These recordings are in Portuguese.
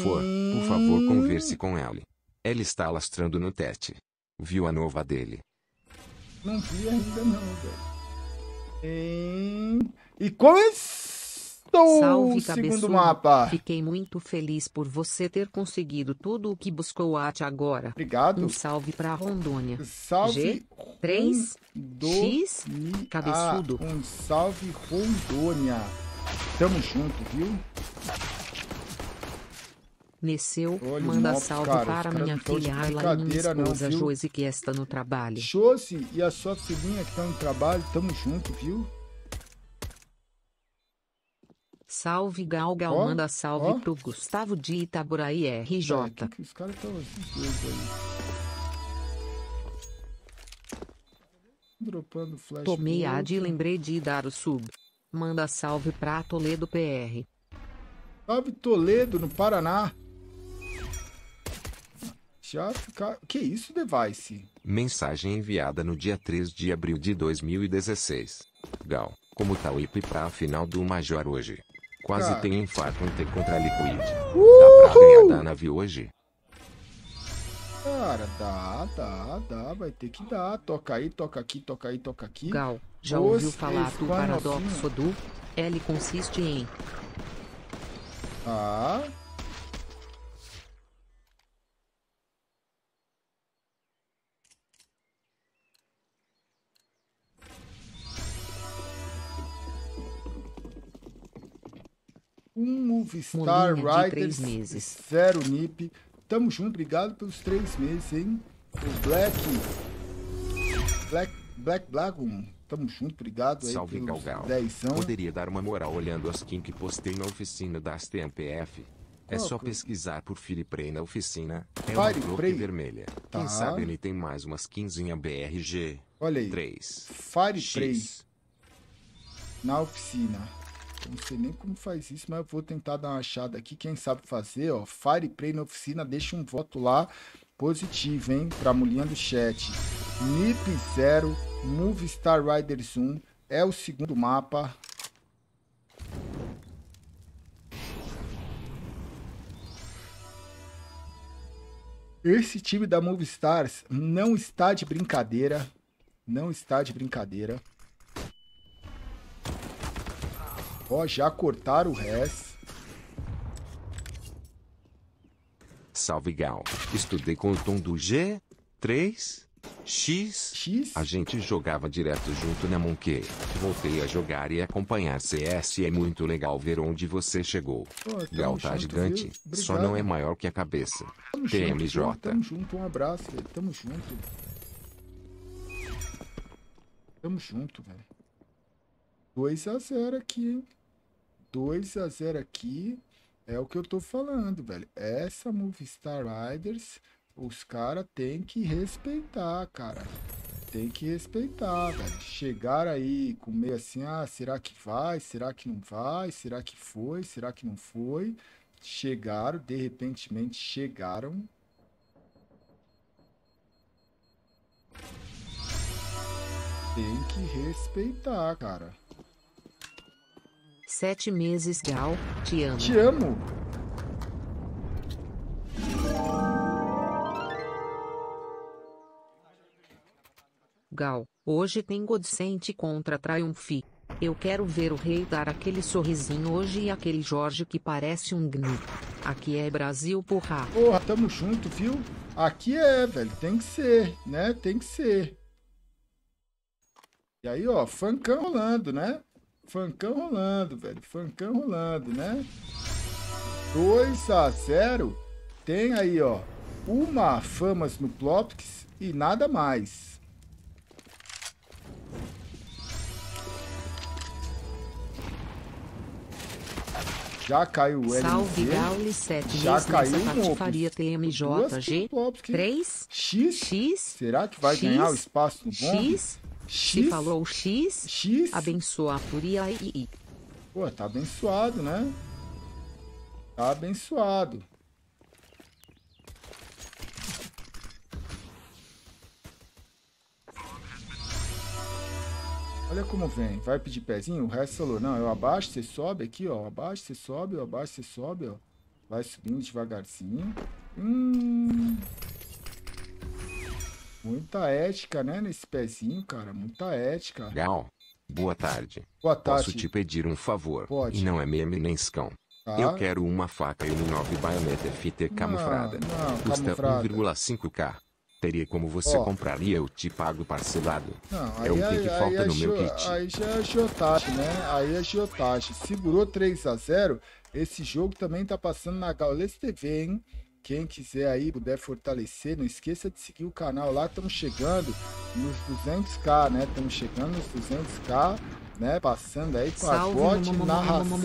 for, por favor converse com ela. Ela está alastrando no tete. Viu a nova dele? Não vi ainda não, velho. E começou Salve, o segundo cabeçudo. mapa. Fiquei muito feliz por você ter conseguido tudo o que buscou até agora. Obrigado. Um salve pra Rondônia. Salve. G3 X Cabeçudo. um salve Rondônia. Tamo junto, viu? Nesceu, Olha, manda salve cara, para minha filha Ayla e minha esposa não, Josi que está no trabalho. Josi e a sua filhinha que está no trabalho, tamo junto, viu? Salve Gal Gal, oh, manda salve oh. pro Gustavo de Itaboraí RJ. que, que os caras tá estão Dropando flash. Tomei a de lembrei de dar o sub. Manda salve pra Toledo PR. Salve Toledo, no Paraná. Já ficar. Que isso, device? Mensagem enviada no dia 3 de abril de 2016. Gal, como tá o IP pra final do Major hoje? Quase Cara. tem infarto em T contra Liquid. Uhul. Dá pra ganhar da nave hoje? Cara, dá, dá, dá, vai ter que dar. Toca aí, toca aqui, toca aí, toca aqui. Gal, já Os ouviu falar do paradoxo do L consiste em. Ah, um Movistar Molinha Riders, meses. zero NIP. Tamo junto, obrigado pelos três meses, hein? O Black, Black, Black Blagon, tamo junto, obrigado aí Salve, pelos Galgal. dezão. Poderia dar uma moral olhando as skin que postei na oficina da STMPF. É só é? pesquisar por Filiprey na oficina. É uma Fire vermelha. Tá. Quem sabe ele tem mais umas 15 em BRG. Olha aí. 3. Fire Prey na oficina não sei nem como faz isso, mas eu vou tentar dar uma achada aqui. Quem sabe fazer, ó. Fireplay na oficina, deixa um voto lá positivo, hein? Pra mulinha do chat. NIP 0, Move Star Riders 1. É o segundo mapa. Esse time da Movistars não está de brincadeira. Não está de brincadeira. Ó, já cortaram o res. Salve, Gal. Estudei com o tom do G, 3, X. X. A gente jogava direto junto na Monkey. Voltei a jogar e acompanhar CS. É muito legal ver onde você chegou. Oh, Gal tá junto, gigante, só não é maior que a cabeça. Tamo TMJ. Junto, tamo junto, um abraço, velho. Tamo junto. Tamo junto, velho. 2 a 0 aqui, hein? 2 a 0 aqui é o que eu tô falando, velho. Essa Movistar Riders, os caras tem que respeitar, cara. Tem que respeitar, velho. Chegar aí com meio assim, ah, será que vai? Será que não vai? Será que foi? Será que não foi? Chegaram, de repente, chegaram, tem que respeitar, cara sete meses, Gal. Te amo. Te amo. Gal, hoje tem Godsent contra Triumph. Eu quero ver o rei dar aquele sorrisinho hoje e aquele Jorge que parece um gnu. Aqui é Brasil, porra. Porra, tamo junto, viu? Aqui é, velho. Tem que ser, né? Tem que ser. E aí, ó, fancão rolando, né? Fancão rolando, velho. Fancão rolando, né? 2 a 0 Tem aí, ó. Uma Famas no Plopix e nada mais. Já caiu o LNZ. Salve Gaule 7 Já caiu o Patifaria TMJG 3 X. X. Será que vai X, ganhar o espaço no bombe? X. X. Se falou X. X. Abençoa por e Pô, tá abençoado, né? Tá abençoado. Olha como vem. Vai pedir pezinho? O resto falou, não, eu abaixo, você sobe aqui, ó. Abaixo, você sobe, eu abaixo, você sobe, ó. Vai subindo devagarzinho. Hum... Muita ética, né, nesse pezinho, cara? Muita ética. Gal, boa tarde. Boa tarde. Posso te pedir um favor? Pode. Não é meme nem scão. Tá. Eu quero uma faca e um 9 baioneta fitter não, camuflada. Não, Custa 1,5k. Teria como você Ó. comprar e eu te pago parcelado. Não, aí, é o que, aí, é que falta aí, no é meu kit. Aí já é agiotagem, né? Aí é agiotagem. Segurou 3 a 0 Esse jogo também tá passando na Gaules TV, hein? Quem quiser aí, puder fortalecer, não esqueça de seguir o canal lá. Estamos chegando nos 200k, né? Estamos chegando nos 200k. Né, passando aí com Salve, a bote narração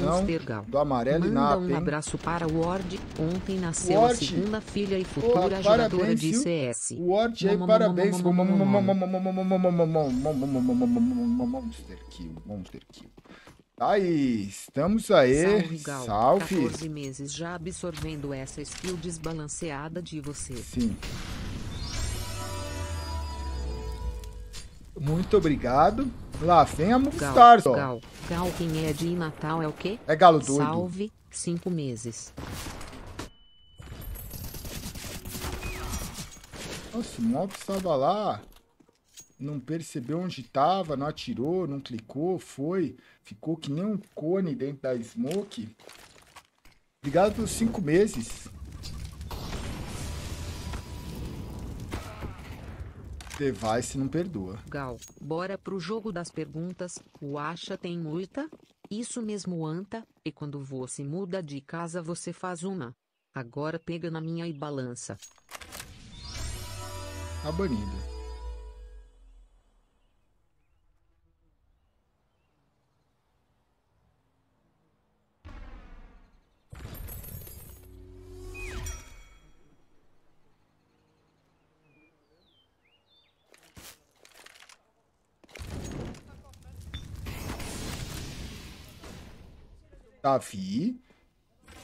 do Amarelo Manda um abraço para o Ward. Ontem nasceu Ward. a segunda filha e futura jovem jogadora parabéns, de CS. Ward aí, parabéns. Monster Kill, Monster Kill. Aí, estamos aí. Salve, Gal. Salve. 14 meses já absorvendo essa skill desbalanceada de você. Sim. Muito obrigado. Lá vem a Movistar, Gal, Gal, Gal, quem é de Natal é o quê? É galo doido. Salve, cinco meses. Nossa, o mob estava lá. Não percebeu onde estava, não atirou, não clicou, foi... Ficou que nem um cone dentro da Smoke. Obrigado pelos cinco meses. Device não perdoa. Gal, bora pro jogo das perguntas. O Acha tem muita? Isso mesmo, Anta. E quando você muda de casa, você faz uma. Agora pega na minha e balança. A tá banida. Davi.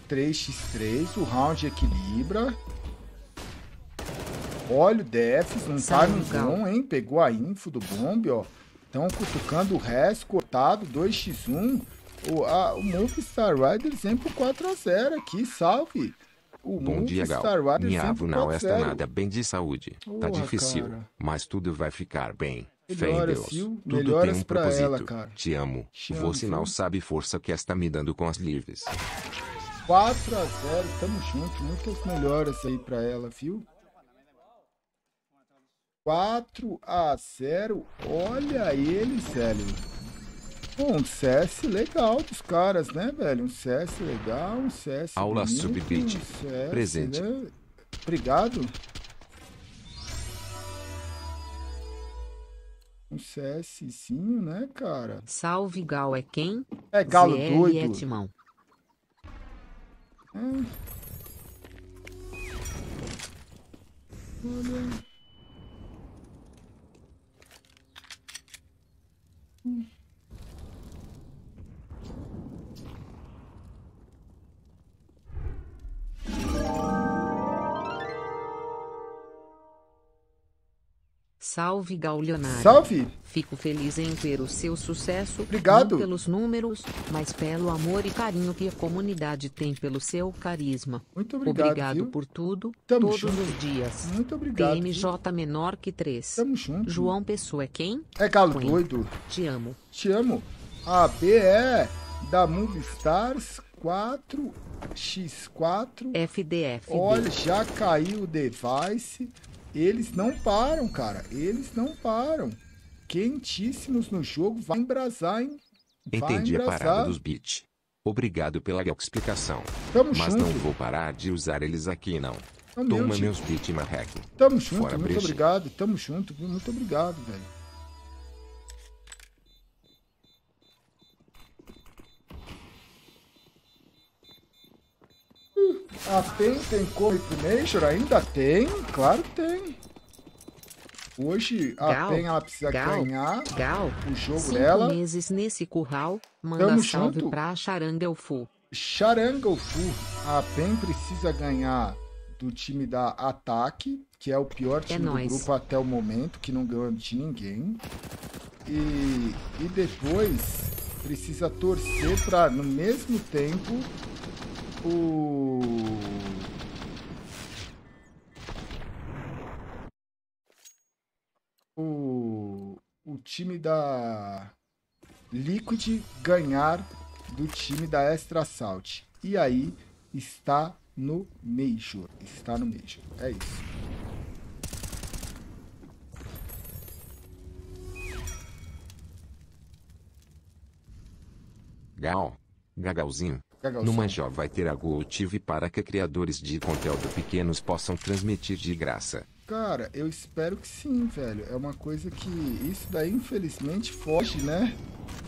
3x3. O round equilibra. Olha o Defs, não tá no zoom, hein? Pegou a info do bomb, ó. Estão cutucando o resto, cortado, 2x1. O, a, o Move Rider sempre 4x0 aqui, salve. O Bom Move dia, Gal. Star Rider Minha avó não está nada bem de saúde. Está difícil, cara. mas tudo vai ficar bem. Melhoras, Fé em Deus. Tudo Melhoras tem um pra propósito. ela, cara. Te amo. Te Você não sabe força que está me dando com as livres. 4 a 0 tamo junto. Muitas melhoras aí pra ela, viu? 4 a 0 Olha ele, Célio. Um CS legal dos caras, né, velho? Um CS legal, um CS. Aula bonito, Subbeat. Um Presente. Né? Obrigado. CSzinho, né, cara? Salve, Gal é quem? É Galo ZL doido. É Timão. É. Olha. Hum. Salve Gaulionário. Salve! Fico feliz em ver o seu sucesso. Obrigado. Não pelos números, mas pelo amor e carinho que a comunidade tem pelo seu carisma. Muito obrigado. Obrigado viu? por tudo, Tamo todos junto. os dias. Muito obrigado. TMJ viu? menor que 3. Tamo junto. João Pessoa é quem? É galo doido. Te amo. Te amo. A B é da Movistars 4 X4. FDF. Olha, já caiu o device. Eles não param, cara. Eles não param. Quentíssimos no jogo. Vai embrasar, hein? Vai Entendi embrasar. a parada dos bits, Obrigado pela explicação. Tamo Mas junto. não vou parar de usar eles aqui, não. Toma meus beats, Marrec. Tamo junto, Fora muito obrigado. Tamo junto, muito obrigado, velho. A PEN tem Comic Nature? Ainda tem? Claro que tem. Hoje a Gal, PEN ela precisa Gal, ganhar Gal, o jogo cinco dela. meses nesse curral, manda Tamo salve junto. pra Charangelfu. Fu, a PEN precisa ganhar do time da Ataque, que é o pior é time é do nóis. grupo até o momento, que não ganhou de ninguém. E, e depois precisa torcer para, no mesmo tempo, o, o time da Liquid ganhar do time da Extra Assault E aí está no Major. Está no Major. É isso. Gal. Gagalzinho. No Major vai ter a GoTV para que criadores de conteúdo pequenos possam transmitir de graça. Cara, eu espero que sim, velho. É uma coisa que isso daí infelizmente foge, né?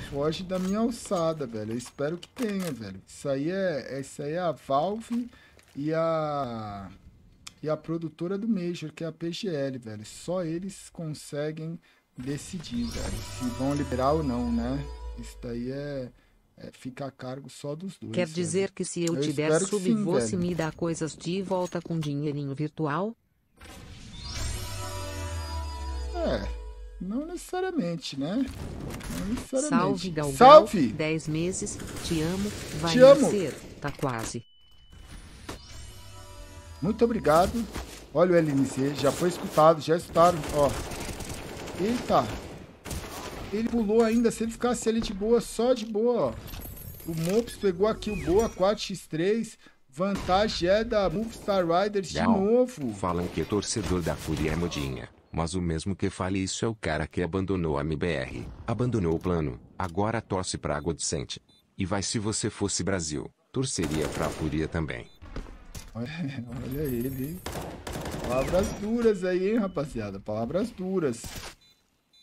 Foge da minha alçada, velho. Eu espero que tenha, velho. Isso aí é, é isso aí é a Valve e a e a produtora do Major, que é a PGL, velho. Só eles conseguem decidir, velho, se vão liberar ou não, né? Isso daí é é, fica a cargo só dos dois. Quer né? dizer que se eu, eu te der sub, sim, você velho. me dá coisas de volta com dinheirinho virtual? É. Não necessariamente, né? Não necessariamente. Salve, Galvão. Salve! 10 meses, te amo, vai te amo. tá quase. Muito obrigado. Olha o LNC, já foi escutado, já escutaram, ó. Eita, ele pulou ainda. Se ele ficasse ali de boa, só de boa, ó. O Mops pegou aqui o Boa 4x3. Vantagem é da Movistar Riders de novo. Falam que é torcedor da Fúria é modinha. Mas o mesmo que fale isso é o cara que abandonou a MBR. Abandonou o plano. Agora torce pra Água Decente. E vai se você fosse Brasil. Torceria pra Fúria também. Olha, olha ele, hein? Palavras duras aí, hein, rapaziada? Palavras duras.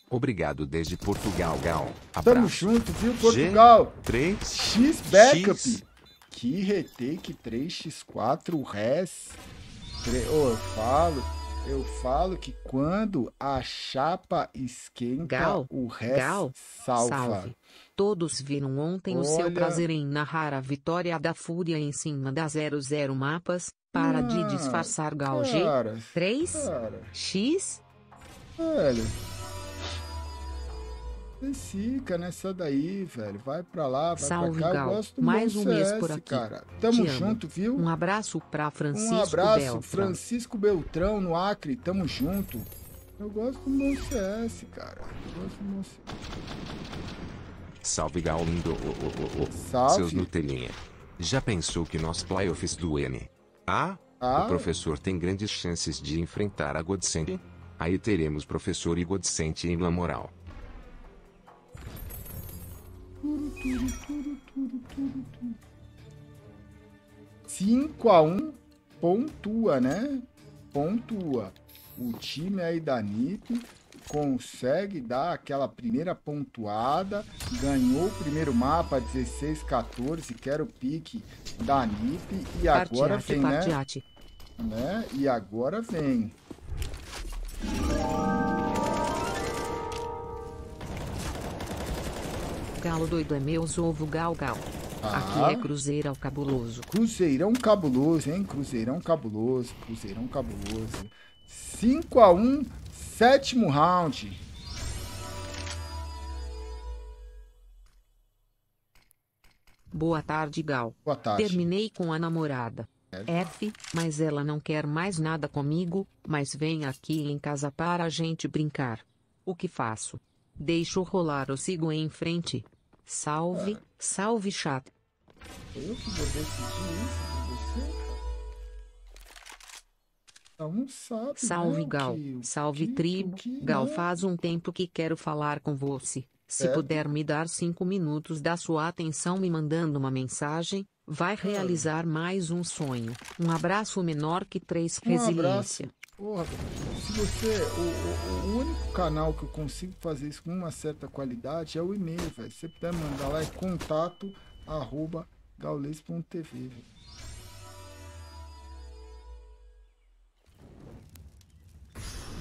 Obrigado desde Portugal, Gal. Abraço. Tamo junto, viu, Portugal? G3 X backup. X... Que retake 3x4 res. Oh, eu falo, eu falo que quando a chapa esquenta, Gal, o res Gal, salva. Salve. Todos viram ontem Olha... o seu prazer em narrar a vitória da Fúria em cima da 00 Mapas, para ah, de disfarçar Gal cara, G3 X. Velho. Sica nessa daí, velho. Vai pra lá, vai Salve, pra cá. Gal. Eu gosto Mais um CS, mês por aqui. cara. Tamo Te junto, amo. viu? Um abraço pra Francisco Um abraço, Beltrão. Francisco Beltrão, no Acre. Tamo junto. Eu gosto do meu CS, cara. Eu gosto do meu CS. Salve, Gal lindo. Oh, oh, oh, Salve. Seus Nutelinha. Já pensou que nós playoffs do N? Ah, ah, o professor tem grandes chances de enfrentar a Godsend. Aí teremos professor e Godsend em La Moral. 5 x 1 pontua, né? Pontua. O time aí da NIP consegue dar aquela primeira pontuada, ganhou o primeiro mapa 16 14, quero o pique da NIP e agora partiate, vem, né? né? E agora vem. galo doido é meus ovo gal gal. Ah. Aqui é ah. Cruzeirão Cabuloso. Cruzeirão Cabuloso, hein? Cruzeirão Cabuloso, Cruzeirão Cabuloso. 5x1, sétimo round. Boa tarde, Gal. Boa tarde. Terminei com a namorada. F, mas ela não quer mais nada comigo, mas vem aqui em casa para a gente brincar. O que faço? Deixo rolar ou sigo em frente? Salve, salve chato. Eu que vou decidir isso com você? sabe, salve né? Gal, que, salve que, tribo. Que, né? Gal, né? faz um tempo que quero falar com você. Se é. puder me dar cinco minutos da sua atenção me mandando uma mensagem, vai realizar mais um sonho. Um abraço menor que três um resiliência. Porra, se você. O, o, o, único canal que eu consigo fazer isso com uma certa qualidade é o e-mail, velho. Se você puder mandar lá é contato arroba gaules.tv, velho.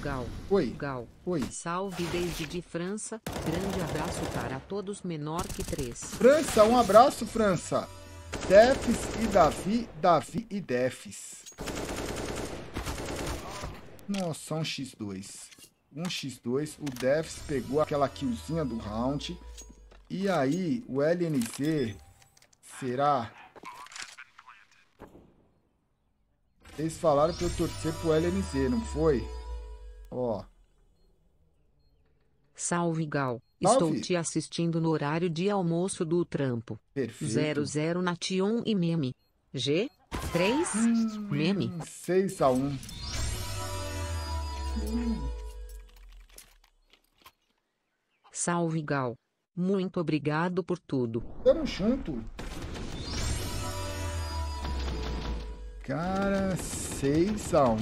Gal. Oi. Gal. Oi. Salve desde de França. Grande abraço para todos menor que três. França, um abraço, França. Defs e Davi, Davi e Defs. Não, só um x2. Um x2, o Devs pegou aquela killzinha do round. E aí, o LNZ será... Eles falaram que eu torcer pro LNZ, não foi? Ó. Salve, Gal. Salve. Estou te assistindo no horário de almoço do trampo. Perfeito. 00 Nation e meme. G? 3? Hum, meme? 6 a 1. Salve Gal. Muito obrigado por tudo. Tamo junto. Cara, 6 a 1.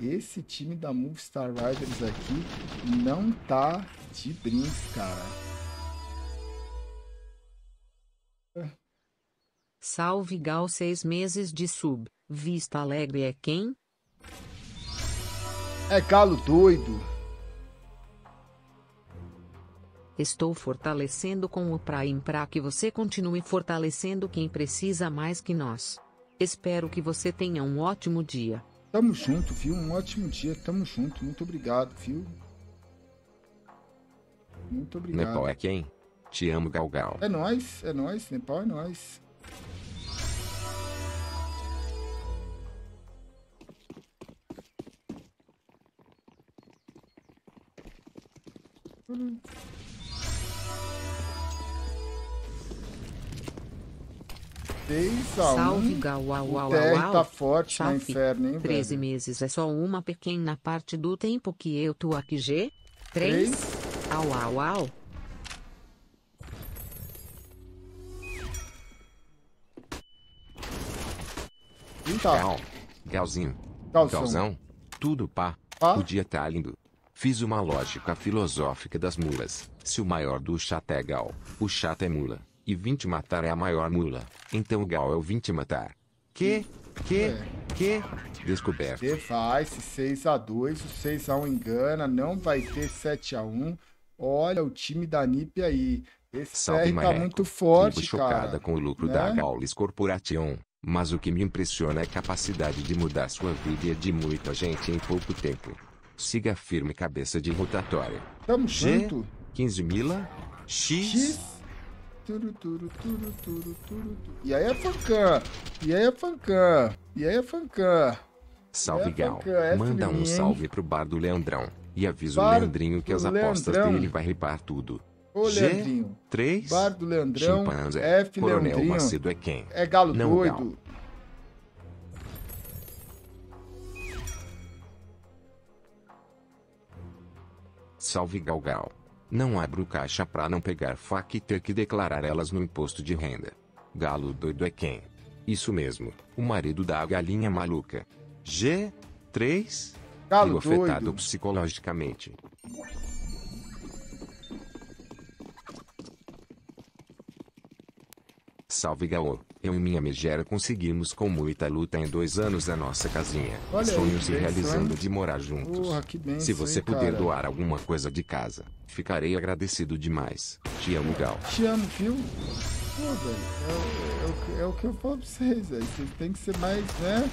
Esse time da Movistar Riders aqui não tá de brinks, cara. Salve Gal, 6 meses de sub. Vista Alegre é quem? É calo doido. Estou fortalecendo com o Prime para que você continue fortalecendo quem precisa mais que nós. Espero que você tenha um ótimo dia. Tamo junto, viu? Um ótimo dia. Tamo junto. Muito obrigado, viu? Muito obrigado. Nepal é quem? Te amo, Galgal. É nós, é nós, Nepal é nós. Hum. A Salve, um. Gauau, o TR tá forte Salve. na inferno, hein, 13 velho? meses é só uma pequena parte do tempo que eu tô aqui, G. 3. 3. Au, au, au. Então. Gal. Galzinho. Galzão. Galzão. Tudo pá. pá. O dia tá lindo. Fiz uma lógica filosófica das mulas. Se o maior do chato é gal, o chato é mula. E 20 matar é a maior mula. Então o gal é o 20 matar. Que? Que? É. Que? Descoberto. Device 6x2, o 6x1 engana, não vai ter 7x1. Olha o time da NIP aí. Esse Salve, tá muito forte, Fico chocada cara, com o lucro né? da Gaules Corporation. Mas o que me impressiona é a capacidade de mudar sua vida e de muita gente em pouco tempo. Siga firme cabeça de rotatória. Tamo G, junto. 15 mila. X. X. Turu, turu, turu, turu, turu, E aí é fancan. E aí é fancan. E aí é fancan. Salve, é Gal. Manda um salve pro bar do Leandrão. E avisa bar o Leandrinho que as apostas Leandrão. dele vai ripar tudo. Ô, G, Leandrinho. 3. Bar do Leandrão. Chimpanzé. F, Coronel Leandrinho. Macedo é quem? É Galo Não, Doido. Gal. Salve Galgal. Não abro caixa pra não pegar faca e ter que declarar elas no imposto de renda. Galo doido é quem? Isso mesmo, o marido da galinha maluca. G. 3. Galo doido. afetado psicologicamente. Salve Galo. Eu e minha megera conseguimos com muita luta em dois anos a nossa casinha. Olha Sonho se realizando de morar juntos. Porra, se você hein, puder cara. doar alguma coisa de casa, ficarei agradecido demais. Te amo, Gal. Te amo, viu? Pô, velho, é, é, é, é, o que eu falo pra vocês, velho. Vocês têm que ser mais, né?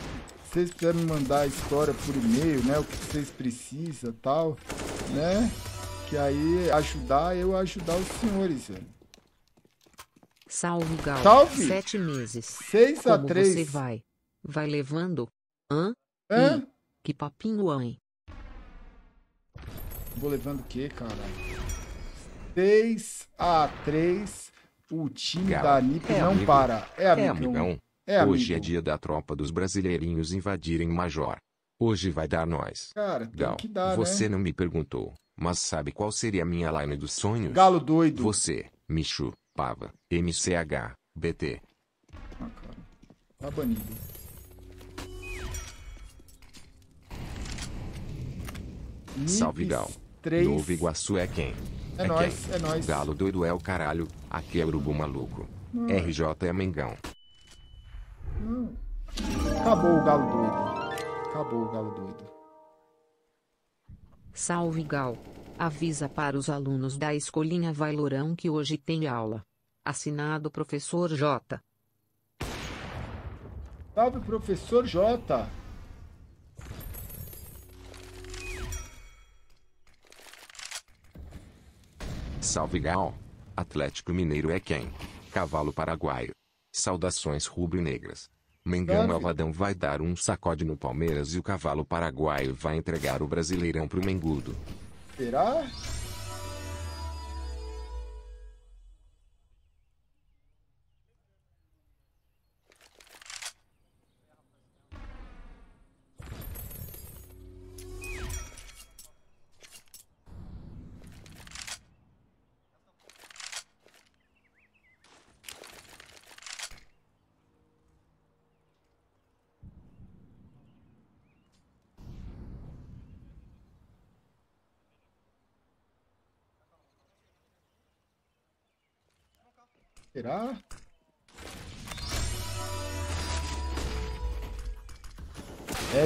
vocês quiserem me mandar a história por e-mail, né? O que vocês precisam tal, né? Que aí ajudar eu ajudar os senhores, velho. Salve, Gal. Salve. Sete meses. Seis Como a três. você vai? Vai levando? Hã? Hã? Hum, que papinho, hein? Vou levando o quê, cara? 6 a 3 O time Gal, da NIP é não amigo, para. É, é amigão. É amigo. Hoje é dia da tropa dos brasileirinhos invadirem Major. Hoje vai dar nós. Cara, Gal, dar, né? você né? não me perguntou, mas sabe qual seria a minha line dos sonhos? Galo doido. Você, Michu. Pava, MCH, BT. Ah, cara. Tá banido. Salve Gal. 3. Novo Iguaçu é quem? É, é nóis, quem? é nóis. Galo doido é o caralho, aqui é urubu maluco. Hum. RJ é Mengão. Não. Hum. Acabou o galo doido. Acabou o galo doido. Salve Gal. Avisa para os alunos da Escolinha Valorão que hoje tem aula. Assinado Professor J. Salve, Professor J. Salve, Gal. Atlético Mineiro é quem? Cavalo Paraguaio. Saudações rubro-negras. Mengão Malvadão vai dar um sacode no Palmeiras e o cavalo paraguaio vai entregar o Brasileirão pro Mengudo. Será? Será?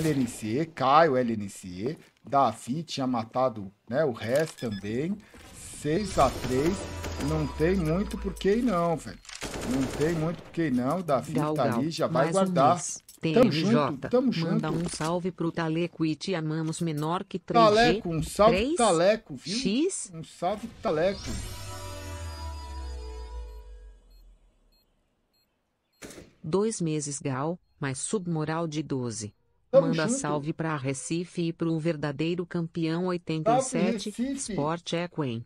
LNC, Caio LNC, Davi tinha matado né, o Rest também, 6 x 3 não tem muito por que não, velho. Não tem muito por que não, Davi gal, tá ali, já vai guardar. Um Tamo junto, tamo junto. Manda um salve pro Taleco e te amamos menor que 3G. Taleco, um salve pro Taleco, viu? X? Um salve pro Taleco. dois meses Gal, mas submoral de 12. Tamo Manda junto. salve pra Recife e pro verdadeiro campeão 87, Salve, Recife. Sport Equen.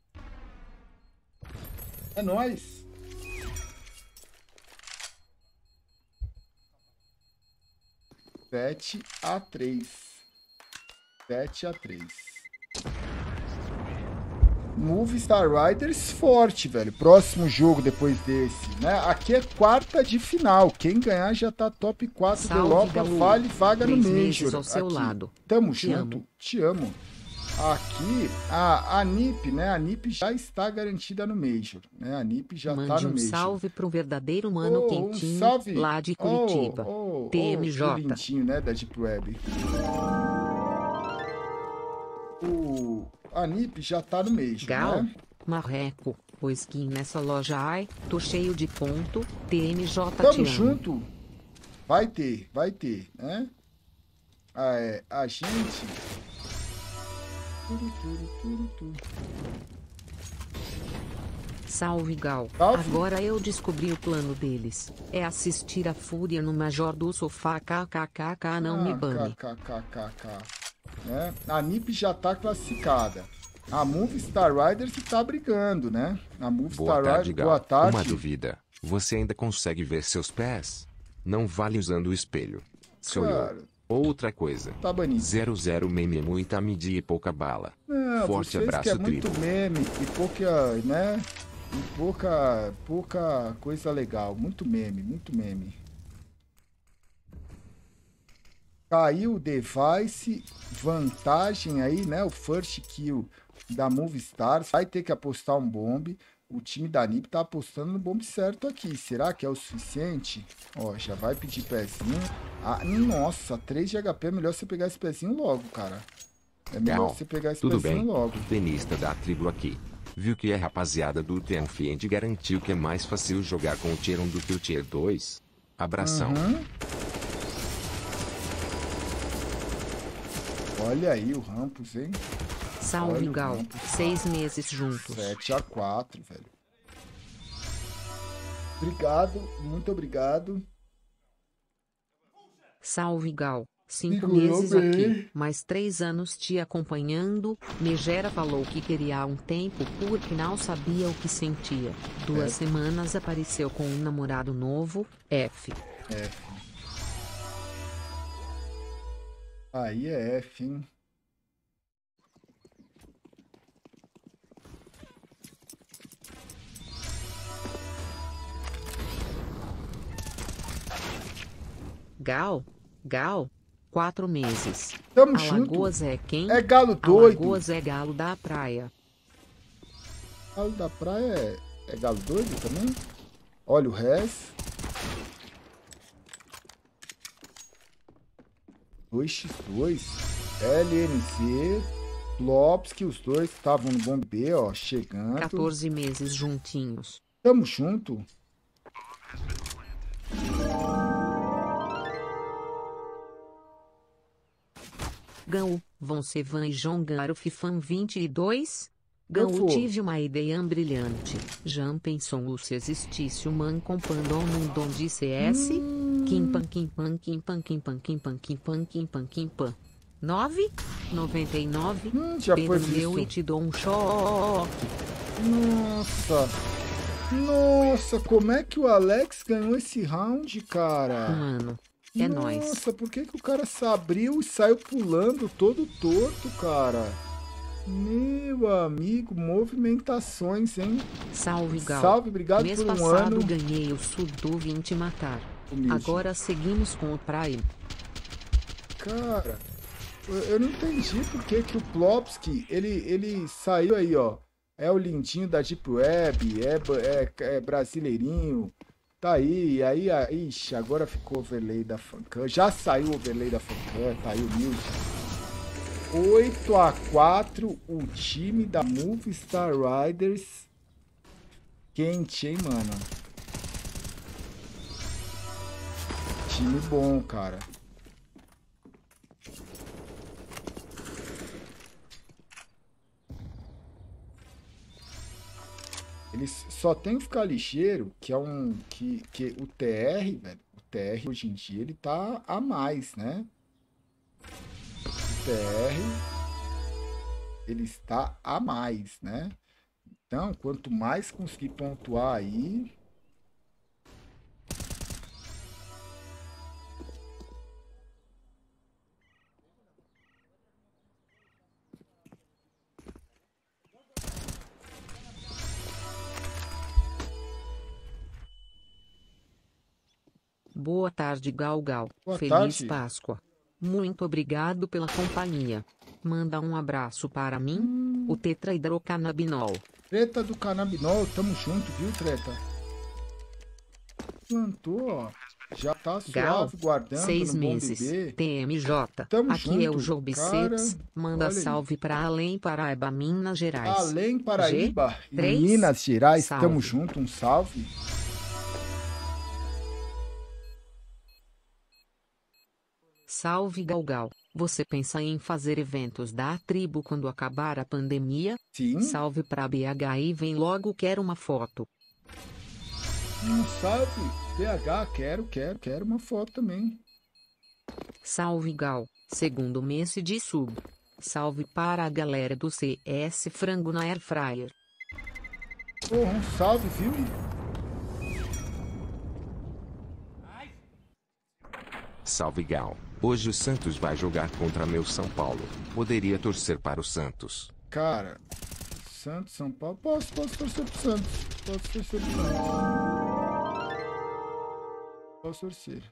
É nóis. Sete a três. Sete a três. Move Star Riders forte, velho. Próximo jogo depois desse, né? Aqui é quarta de final. Quem ganhar já tá top 4 Salve, da Europa. Vale vaga Três no Major. Ao seu lado. Tamo Te junto. Amo. Te amo. Aqui, a, a NIP, né? A NIP já está garantida no Major, né? A NIP já tá Mande tá no um Major. salve para um verdadeiro humano oh, quentinho um salve. lá de Curitiba. Oh, oh, TMJ. Oh, né? Da Deep Web. O a NIP já tá no mês, né? Gal, né? Marreco, pois skin nessa loja, ai, tô cheio de ponto, TMJ Tamo junto. Vai ter, vai ter, né? Ah, é, a gente... Salve Gal. Salve. Agora eu descobri o plano deles. É assistir a Fúria no Major do Sofá kkkk não ah, me bane. Kkkkk. Né? A NiP já está classificada. A Move Star Riders está brigando, né? A Move boa Star tarde, Riders, boa tarde. Uma dúvida. Você ainda consegue ver seus pés? Não vale usando o espelho. Sou claro. eu. Outra coisa. Tá banido. 00 meme muita medida e pouca bala. Não, Forte abraço, que é muito tribo. meme e pouca, né? E pouca, pouca coisa legal. Muito meme, muito meme. Caiu o device, vantagem aí, né? O first kill da Movistar, Vai ter que apostar um bomb. O time da NIP tá apostando no bomb certo aqui. Será que é o suficiente? Ó, já vai pedir pezinho. Ah, nossa, 3 de HP. É melhor você pegar esse pezinho logo, cara. É melhor você pegar esse Tudo pezinho bem. logo. tenista da tribo aqui. Viu que a é, rapaziada do Tier Fiend garantiu que é mais fácil jogar com o Tier 1 do que o Tier 2? Abração. Uhum. Olha aí o Rampus, hein? Salve, Gal. Seis meses juntos. 7 a 4 velho. Obrigado, muito obrigado. Salve, Gal. Cinco meses aqui, mais três anos te acompanhando. Megera falou que queria há um tempo porque não sabia o que sentia. Duas F. É. semanas apareceu com um namorado novo, F. F. Aí é F, hein? Gal, Gal, quatro meses. Tamo Alagoas junto. é quem? É galo doido. Alagoas é galo da praia. Galo da praia é, é galo doido também? Olha o res. 2x2. LNC, Lopes, que os dois estavam no bom B, ó, chegando. 14 meses juntinhos. Tamo junto. Gão, vão ser van e João Garof Fan 22? Gão, tive uma ideia brilhante. Já pensou se existisse um man com pandom num de CS? Hum. Panquim, panquim, panquim, panquim, panquim, panquim, panquim, panquim, pan. 9, 99, hum, já foi visto. e te dou um choque. Nossa. Nossa, como é que o Alex ganhou esse round, cara? Mano, é Nossa, nóis. Nossa, por que, que o cara se abriu e saiu pulando todo torto, cara? Meu amigo, movimentações, hein? Salve, Gal. Salve, obrigado Mês por um passado ano. ganhei o sub do 20 matar. Humilde. Agora seguimos com o Prime. Cara, eu não entendi por que, que o Plopsky, ele, ele saiu aí, ó. É o lindinho da Deep Web, é, é, é brasileirinho. Tá aí, e aí, a, ixi, agora ficou overlay da Funkan, Já saiu o overlay da Funkan, tá aí o Milton. 8 a 4 o time da Movistar Riders. Quente, hein, mano? time bom, cara. Eles só tem que ficar ligeiro, que é um que, que o TR, velho, o TR hoje em dia ele tá a mais, né? O TR ele está a mais, né? Então, quanto mais conseguir pontuar aí, tarde, Gal Gal. Feliz tarde. Páscoa. Muito obrigado pela companhia. Manda um abraço para mim, hum. o tetraidrocannabinol. Treta do canabinol, tamo junto, viu, treta? Plantou, ó. Já tá suave, Gal, guardando seis meses. TMJ. Tamo Aqui junto, é o João Biceps. Manda salve para Além Paraíba, Minas Gerais. Além Paraíba, G3? Minas Gerais. Salve. Tamo junto, um salve. Salve Galgal. Você pensa em fazer eventos da tribo quando acabar a pandemia? Sim. Salve pra BH e vem logo, quero uma foto. Um salve, BH, quero, quero, quero uma foto também. Salve Gal, segundo mês de sub. Salve para a galera do CS Frango na Air Fryer. um salve, viu? Salve Gal. Hoje o Santos vai jogar contra meu São Paulo. Poderia torcer para o Santos. Cara, Santos, São Paulo. Posso, posso torcer pro Santos. Posso torcer pro Santos. Posso torcer.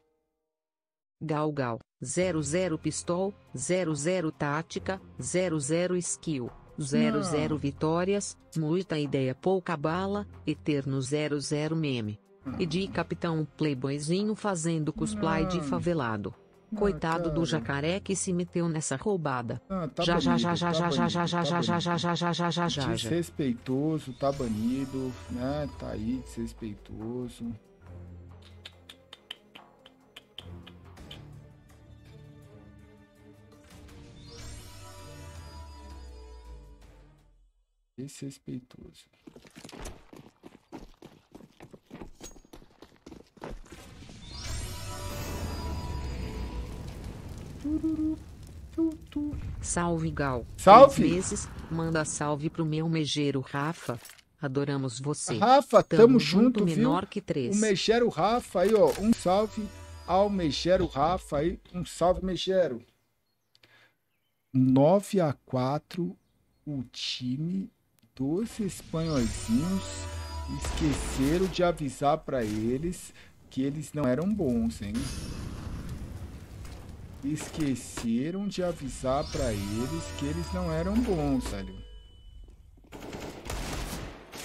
Gal Gal, 00 Pistol, 00 Tática, 00 Skill. 00 vitórias, muita ideia pouca bala, eterno 00 meme. E de capitão playboyzinho fazendo cosplay Não. de favelado. Ah, Coitado do jacaré que se meteu nessa roubada. Ah, tá já já já já tá já já tá já já já já já já já já já já. Desrespeitoso, tá banido, né? Tá aí desrespeitoso. Desrespeitoso. Salve Gal. Salve. Três meses, manda salve pro meu megero Rafa. Adoramos você. Rafa, tamo, tamo junto, junto, menor viu? que três. O megero Rafa aí, ó, um salve ao megero Rafa aí, um salve megero. 9 a 4 o time dos espanholzinhos esqueceram de avisar para eles que eles não eram bons, hein? esqueceram de avisar para eles que eles não eram bons, velho.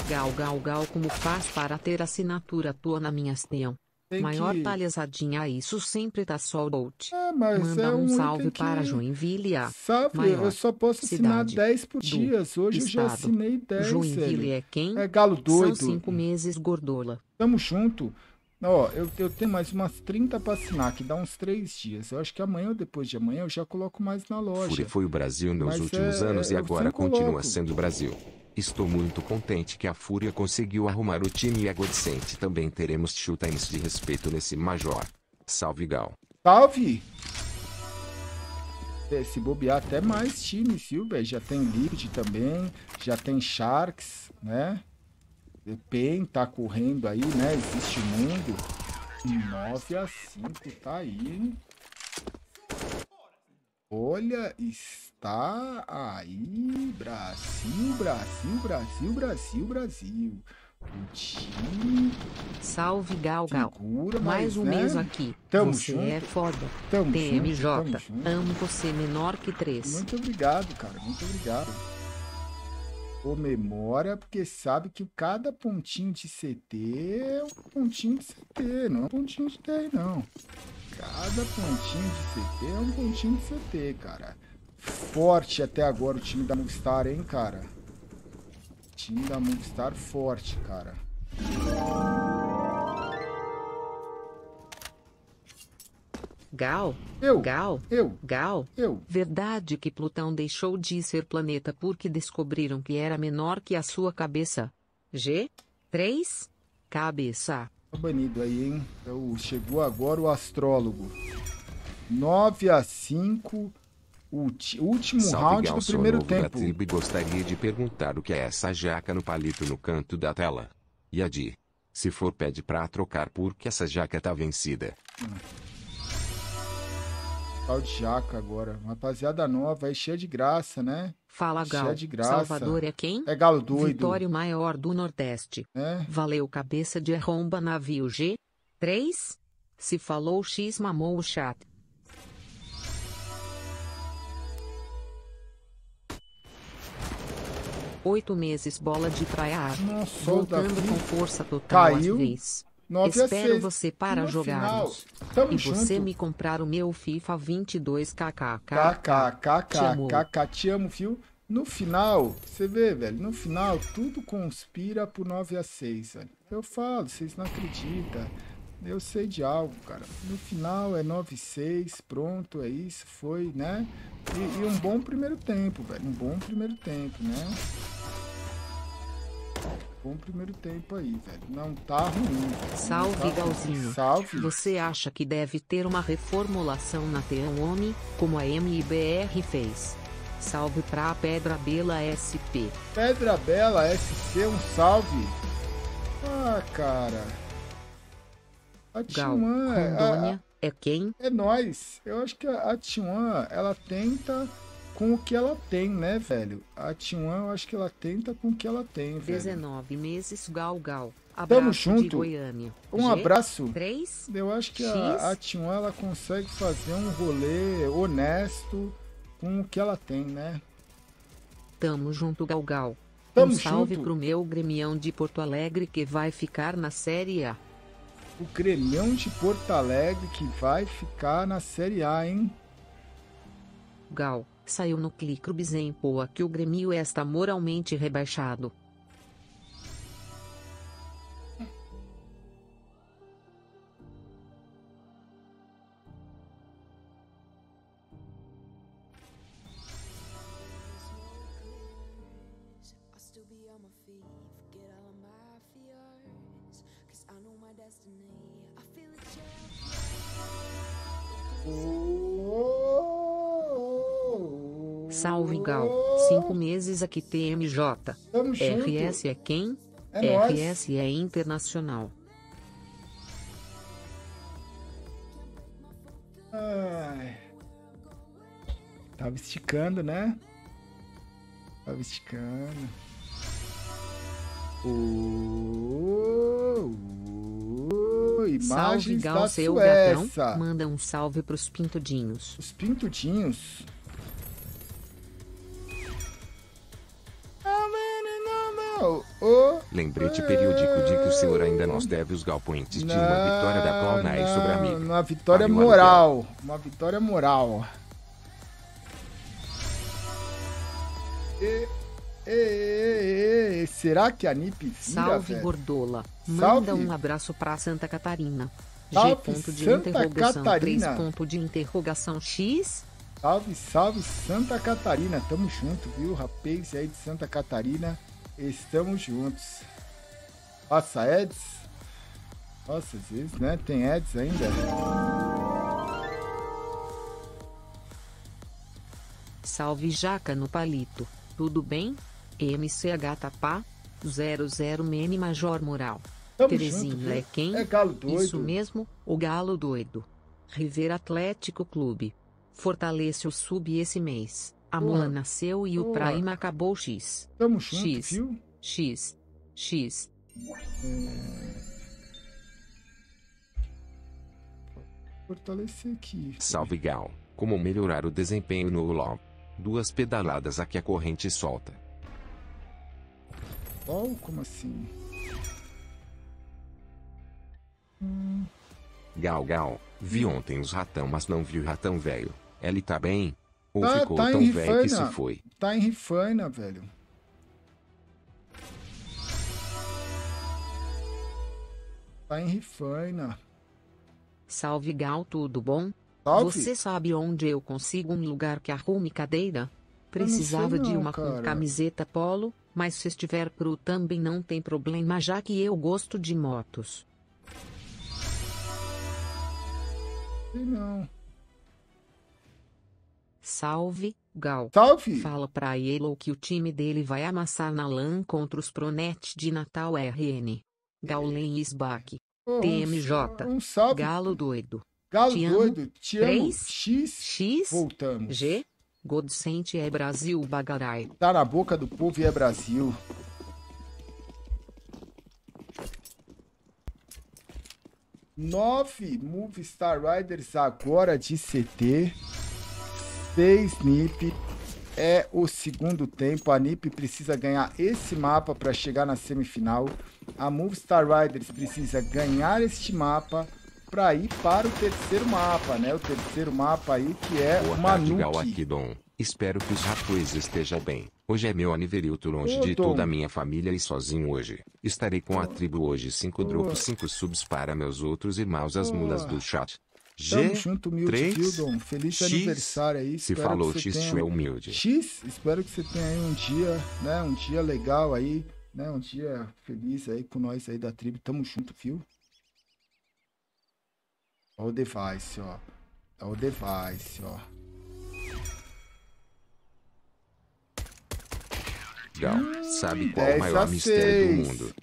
Gal, gal, gal, como faz para ter assinatura tua na minha Steam? Tem Maior que... palhaçadinha, isso sempre tá só o É, mas Manda é um salve que... para Joinville. A Salve, Maior eu só posso assinar 10 por dia. Hoje eu já assinei 10. Joinville é quem? É galo doido. São 5 meses gordola. Tamo junto. Ó, eu, eu tenho mais umas 30 para assinar, que dá uns 3 dias. Eu acho que amanhã ou depois de amanhã eu já coloco mais na loja. Fúria foi o Brasil nos Mas últimos é, anos é, e agora continua sendo o Brasil. Estou muito contente que a Fúria conseguiu arrumar o time e a é Godsent também teremos showtimes de respeito nesse Major. Salve, Gal. Salve! É, se bobear até mais times, viu, Já tem Liberty também, já tem Sharks, né? DPEM tá correndo aí, né? Existe mundo. 9 a 5 tá aí. Olha, está aí. Brasil, Brasil, Brasil, Brasil, Brasil. Salve Gal Gal. Figura, mais um né? mês aqui. Tamo você junto. é foda. Tamo TMJ. Junto, tamo junto. Amo você menor que 3. Muito obrigado, cara. Muito obrigado comemora porque sabe que cada pontinho de CT é um pontinho de CT, não é um pontinho de TR, não. Cada pontinho de CT é um pontinho de CT, cara. Forte até agora o time da Movistar, hein, cara? Time da Movistar forte, cara. Gal. Eu. Gal. Eu. Gal. Eu. Verdade que Plutão deixou de ser planeta porque descobriram que era menor que a sua cabeça. G. 3. Cabeça. Tá banido aí, hein? Então, chegou agora o astrólogo. 9 a 5. último round Gal, do primeiro tempo. Da gostaria de perguntar o que é essa jaca no palito no canto da tela. Yadi. Se for, pede pra trocar porque essa jaca tá vencida. Hum tal de Jaca agora. Uma rapaziada nova aí, cheia de graça, né? Fala Gal. de graça. Salvador é quem? É Galo doido. Vitório maior do Nordeste. É? Valeu cabeça de arromba navio G. 3? Se falou X mamou o chat. Oito meses bola de praia. Nossa, Voltando com força total Caiu. às vezes. 9 Espero a 6. você para jogar, jogarmos. Final, tamo e junto. você me comprar o meu FIFA 22 kkk. KKKK, KK, te amo, fio. No final, você vê, velho, no final tudo conspira pro 9 a 6, velho. Eu falo, vocês não acreditam. Eu sei de algo, cara. No final é 9 6, pronto, é isso, foi, né? E, e um bom primeiro tempo, velho, um bom primeiro tempo, né? bom primeiro tempo aí, velho. Não tá ruim. Velho. Tá salve, tá Galzinho. Salve. Você acha que deve ter uma reformulação na Team Homem, como a MIBR fez? Salve pra Pedra Bela SP. Pedra Bela SP, um salve. Ah, cara. A Gal, Timan, é- Rondônia, a, é quem? É nós. Eu acho que a, a Timan, ela tenta com o que ela tem, né, velho? A T1, eu acho que ela tenta com o que ela tem, velho. 19 meses, Gal Gal. Abraço Tamo junto. Um G, abraço. 3, eu acho que X. a, a T1, ela consegue fazer um rolê honesto com o que ela tem, né? Tamo junto, Gal Gal. Tamo um salve junto. pro meu gremião de Porto Alegre que vai ficar na Série A. O gremião de Porto Alegre que vai ficar na Série A, hein? Gal, saiu no Clube em Poa que o Grêmio está moralmente rebaixado. Salve Gal, cinco meses aqui TMJ. Tamo RS junto. é quem? É RS é internacional. Ai. Tava esticando, né? Tava esticando. Uh, imagens salve, Gal, da seu Suécia. Gatão. Manda um salve pros pintudinhos. Os pintudinhos? Lembrete periódico de que o senhor ainda nos deve os galpões. de uma vitória da qual é sobre a amiga. Uma vitória Amigo moral. Uma vitória moral. E, e, e, será que a NIP vira, Salve, velho? Gordola. Manda Salve. um abraço pra Santa Catarina. Salve, G ponto de Santa interrogação. Catarina. 3 ponto de interrogação X. Salve, salve Santa Catarina. Tamo junto, viu, rapaz aí de Santa Catarina. Estamos juntos. Passa Eds? Nossa, existe, né? Tem Eds ainda? Salve Jaca no Palito, tudo bem? MCH Tapá, 00 Mene Major Moral. Tamo Terezinha é quem? É Galo Doido. Isso mesmo, o Galo Doido. River Atlético Clube. Fortalece o sub esse mês. A Mulan nasceu e o Prime acabou X. Tamo junto, X, viu? X. X. É. Fortalecer aqui. Salve Gal. Como melhorar o desempenho no LoL? Duas pedaladas a que a corrente solta. Oh, como assim? Gal Gal, vi ontem os ratão mas não vi o ratão velho. Ele tá bem? Ou tá, ficou tá tão em velho que se foi? Tá em Rifaina, velho. Tá em Rifaina. Salve Gal, tudo bom? Salve. Você sabe onde eu consigo um lugar que arrume cadeira? Precisava não não, de uma cara. com camiseta polo, mas se estiver cru também não tem problema já que eu gosto de motos. não. Salve, Gal. Salve. Fala pra Yellow que o time dele vai amassar na LAN contra os Pronet de Natal RN. Gaulen e Sbac. TMJ. Oh, um, um salve. Galo doido. Galo te doido. Amo. 3, X. X. Voltamos. G. Godsent é Brasil bagarai. Tá na boca do povo e é Brasil. Nove Move Star Riders agora de CT. 6 NIP. É o segundo tempo. A NIP precisa ganhar esse mapa para chegar na semifinal. A Movistar Riders precisa ganhar este mapa para ir para o terceiro mapa, né? O terceiro mapa aí que é o Manuki. Tarde, Gal Espero que os rapazes estejam bem. Hoje é meu aniversário longe de toda a minha família e sozinho hoje. Estarei com a tribo hoje 5 drops 5 subs para meus outros irmãos as mulas do chat. G, Tamo junto, humilde, 3, Fildon. Feliz X, aniversário aí. Se espero falou X, tenha... é humilde. X, espero que você tenha aí um dia, né? Um dia legal aí, né? Um dia feliz aí com nós aí da tribo. Tamo junto, Fio. Olha o device, ó. Olha o device, ó. Legal. Sabe hum, qual é o maior mistério do mundo?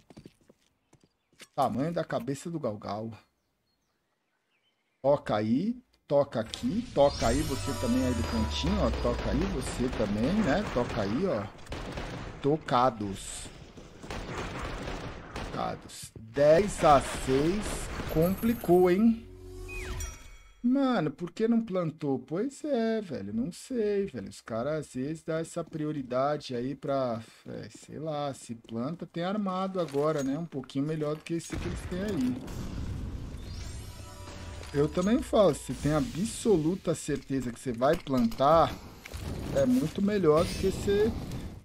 Tamanho da cabeça do Galgal. -gal. Toca aí, toca aqui, toca aí você também aí do cantinho, ó. Toca aí você também, né? Toca aí, ó. Tocados. Tocados. 10 a 6 complicou, hein? Mano, por que não plantou? Pois é, velho, não sei, velho. Os caras às vezes dão essa prioridade aí pra, é, sei lá, se planta, tem armado agora, né? Um pouquinho melhor do que esse que eles têm aí. Eu também falo, se tem absoluta certeza que você vai plantar, é muito melhor do que você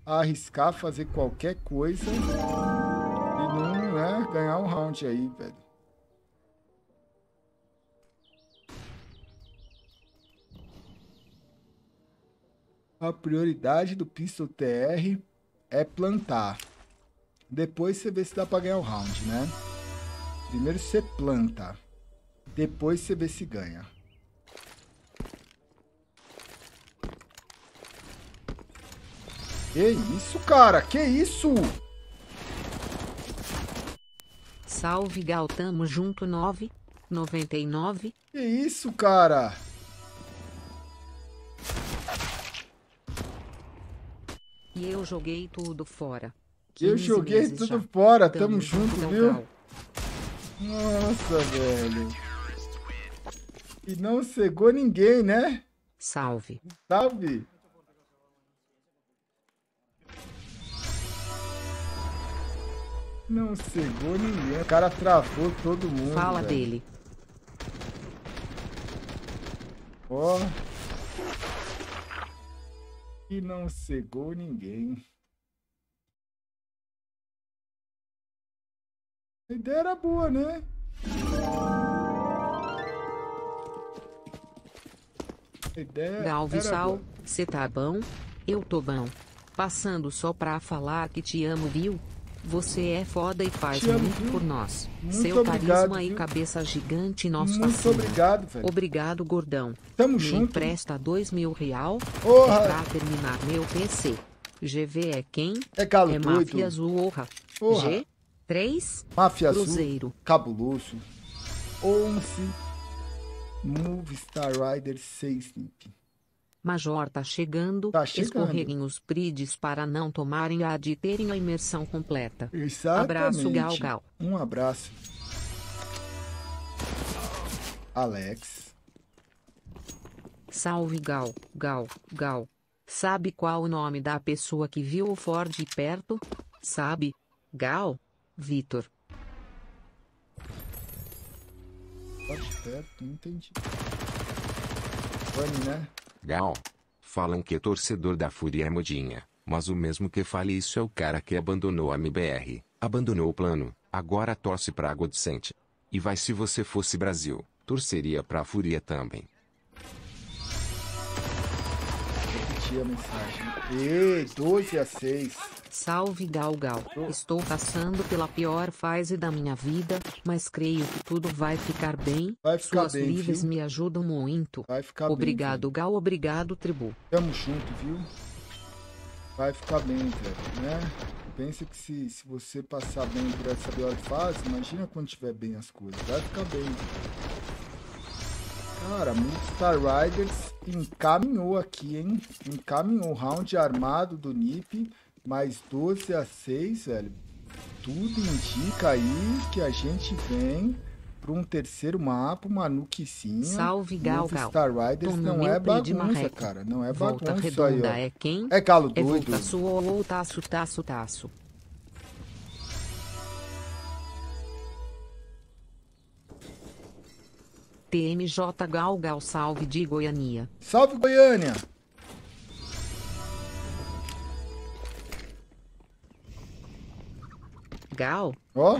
arriscar fazer qualquer coisa e não né, ganhar um round aí, velho. A prioridade do Pistol TR é plantar. Depois você vê se dá pra ganhar o round, né? Primeiro você planta. Depois você vê se ganha. Que isso, cara? Que isso? Salve, Gal. Tamo junto, 9. 99. Que isso, cara? E eu joguei tudo fora. Eu joguei tudo já. fora. Tamo, Tamo junto, junto, viu? Nossa, velho. E não cegou ninguém, né? Salve. Salve. Não cegou ninguém. O cara travou todo mundo. Fala dele. Ó. E não cegou ninguém. A ideia era boa, né? ideia Galvo Sal, cê tá bom? Eu tô bom. Passando só pra falar que te amo, viu? Você é foda e faz amo, muito viu? por nós. Muito Seu obrigado, carisma viu? e cabeça gigante nós Muito fascina. obrigado, velho. Obrigado, gordão. Tamo Me junto. empresta dois mil real oh, pra terminar meu PC. GV é quem? É Galo É Máfia Azul, G? 3? Máfia Cruzeiro. Azul. Cabuloso. 11. Movistar Rider 6 Major tá chegando, tá chegando. escorreguem os prides para não tomarem a de terem a imersão completa. Exatamente. Abraço Gal Gal. Um abraço. Alex. Salve Gal, Gal, Gal. Sabe qual o nome da pessoa que viu o Ford perto? Sabe? Gal? Vitor. Tá perto, entendi. Pane, né? Gal. Falam que é torcedor da Fúria é modinha. Mas o mesmo que fale isso é o cara que abandonou a MBR, abandonou o plano, agora torce pra Godsent. E vai se você fosse Brasil, torceria pra Fúria também. Repetir a mensagem. E 12 a 6. Salve Gal Gal, estou passando pela pior fase da minha vida, mas creio que tudo vai ficar bem. Vai ficar Suas bem, livres me ajudam muito. Vai ficar obrigado, bem, Gal, obrigado, tribu. Tamo junto, viu? Vai ficar bem, velho, né? Pensa que se, se você passar bem por essa pior fase, imagina quando tiver bem as coisas. Vai ficar bem. Cara, Star Riders encaminhou aqui, hein? Encaminhou o round armado do NIP. Mas 12 a 6, velho, tudo indica aí que a gente vem para um terceiro mapa, uma nuquezinha. Salve, Gal, Gal. Star Riders Tom, não é bagunça, cara. Não é volta bagunça redonda aí, ó. é quem? É galo é doido. É sua, taço, taço, taço. TMJ Gal Gal, salve de Goiânia. Salve, Goiânia! Gal. Ó.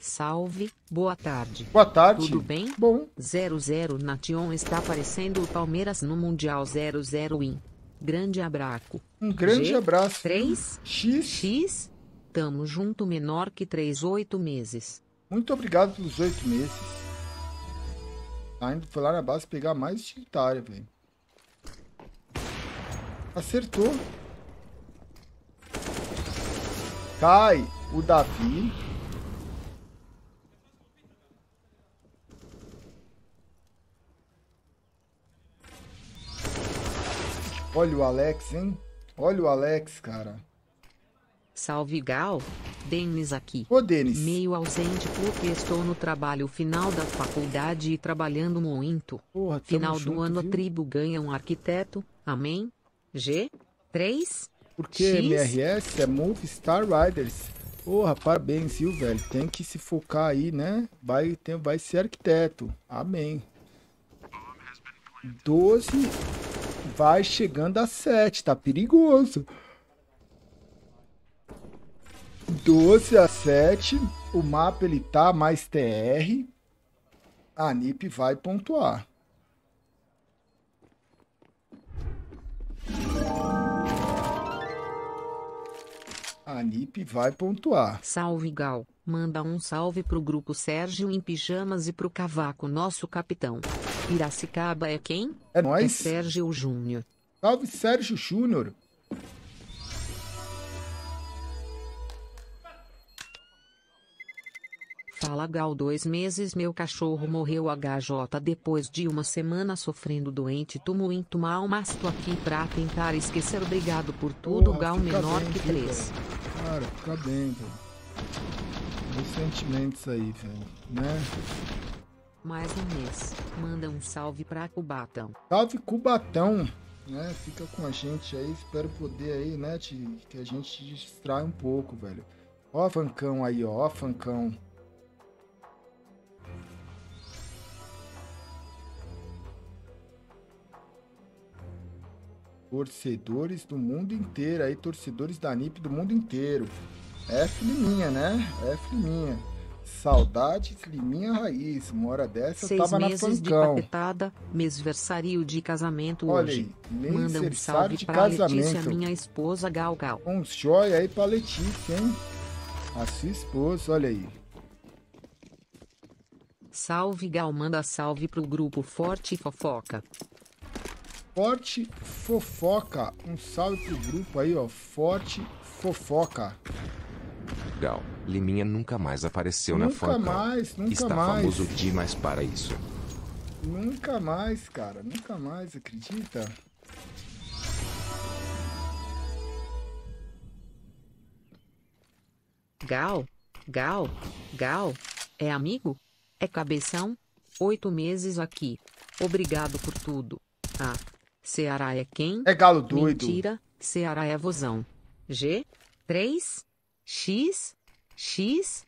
Salve, boa tarde. Boa tarde. Tudo bem? Bom. 00 Nation está aparecendo o Palmeiras no Mundial 00 Win. Grande abraço. Um grande G, abraço. 3 X. X. Tamo junto menor que 3, 8 meses. Muito obrigado pelos 8 meses. Tá indo foi lá na base pegar mais utilitária, velho. Acertou. Cai o Davi. Olha o Alex, hein? Olha o Alex, cara. Salve Gal, Denis aqui. Ô Denis. Meio ausente porque estou no trabalho final da faculdade e trabalhando muito. Porra, final junto, do ano viu? a tribo ganha um arquiteto, amém? G? 3? Porque X? MRS é Move Star Riders. Porra, parabéns, viu, velho? Tem que se focar aí, né? Vai, tem, vai ser arquiteto. Amém. 12 vai chegando a 7, tá perigoso. 12 a 7, o mapa ele tá mais TR. A NIP vai pontuar. A Anip vai pontuar. Salve Gal, manda um salve pro grupo Sérgio em Pijamas e pro Cavaco, nosso capitão. Piracicaba é quem? É nós. É Sérgio Júnior. Salve Sérgio Júnior. Fala Gal dois meses meu cachorro morreu HJ depois de uma semana sofrendo doente tu muito mal mas tô aqui pra tentar esquecer obrigado por tudo Porra, Gal menor bem, que fica. três. Cara, fica bem, velho. Meus sentimentos aí, velho, né? Mais um mês, manda um salve pra Cubatão. Salve Cubatão, né? Fica com a gente aí, espero poder aí, né, te, que a gente te distraia um pouco, velho. Ó, Fancão aí, ó, Fancão. torcedores do mundo inteiro, aí torcedores da NIP do mundo inteiro. É Fliminha, né? É Fliminha. Saudade, Fliminha Raiz. Uma hora dessa Seis eu tava meses na pancão. de papetada, mesversário de casamento Olha hoje. Aí, Manda um salve de pra casamento. Letícia, minha esposa Gal Gal. Um joia aí pra Letícia, hein? A sua esposa, olha aí. Salve Gal, manda salve pro grupo Forte Fofoca. Forte Fofoca. Um salve pro grupo aí, ó. Forte Fofoca. Gal, Liminha nunca mais apareceu né, nunca na foto. Nunca mais, nunca Está mais. Está famoso demais para isso. Nunca mais, cara. Nunca mais, acredita? Gal, Gal, Gal, é amigo? É cabeção? Oito meses aqui. Obrigado por tudo. Ah. Ceará é quem? É galo doido. Mentira, Ceará é vozão. G, 3, X, X.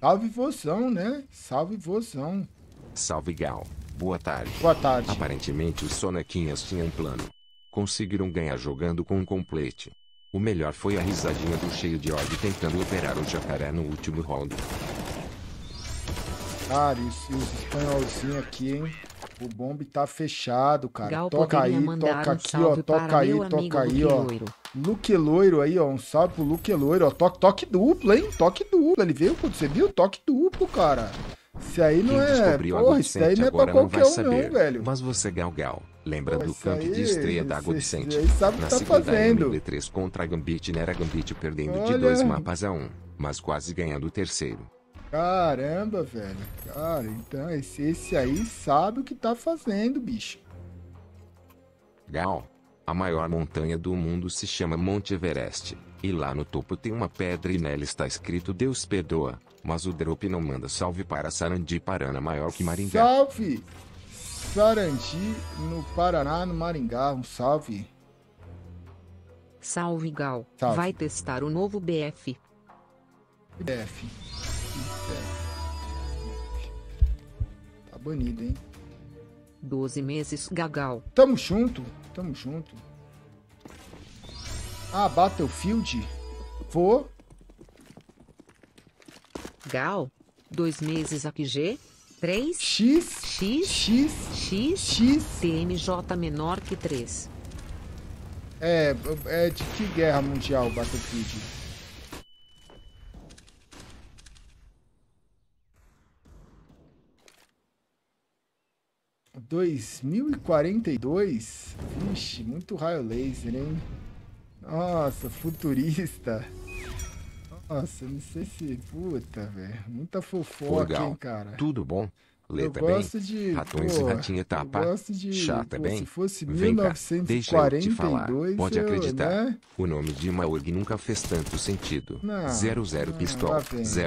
Salve vozão, né? Salve vozão. Salve Gal. Boa tarde. Boa tarde. Aparentemente os sonequinhas tinham plano conseguiram ganhar jogando com um complete. O melhor foi a risadinha do cheio de ódio tentando operar o jacaré no último round. Cara, e os, espanholzinhos aqui, hein? O bombe tá fechado, cara. Gal toca aí, toca um aqui, ó. Toca aí, toca aí, ó. Luke Loiro aí, ó. Um salve pro Luke Loiro, ó. Toque, toque duplo, hein? Toque duplo. Ele veio, você viu? Toque duplo, cara. Isso aí não Quem é. Porra, isso aí não é pra qualquer um, saber, não, velho. Mas você, Gal Gal, Lembra do canto de estreia da Godicente? Na tá segunda fazendo. MB3 contra a Gambit Nera né? Gambit perdendo Olha. de dois mapas a um, mas quase ganhando o terceiro. Caramba, velho. Cara, então esse, esse aí sabe o que tá fazendo, bicho. Gal. A maior montanha do mundo se chama Monte Everest, e lá no topo tem uma pedra e nela está escrito Deus perdoa, mas o Drop não manda salve para Sarandi Parana maior que Maringá. Salve! Sarangi, no Paraná, no Maringá. Um salve. Salve, Gal. Salve. Vai testar o novo BF. BF. Tá banido, hein? 12 meses, Gagal. Tamo junto, tamo junto. Ah, Battlefield? Vou. Gal, dois meses aqui, G? 3 x x x x x tmj menor que 3. É, é de que guerra mundial Battlefield? Dois mil e quarenta e dois? Vixe, muito raio laser, hein? Nossa, futurista. Nossa, eu não sei se. Puta, velho. Muita fofoca, Legal. hein, cara. Tudo bom? Letra eu gosto bem. de. Ratões pô, e ratinha tapa. Tá, eu gosto de. Chata pô, bem. Se fosse Vem 1942, cá, deixa eu te falar. Pode acreditar. Eu, né? O nome de uma org nunca fez tanto sentido. Não, 00 pistol,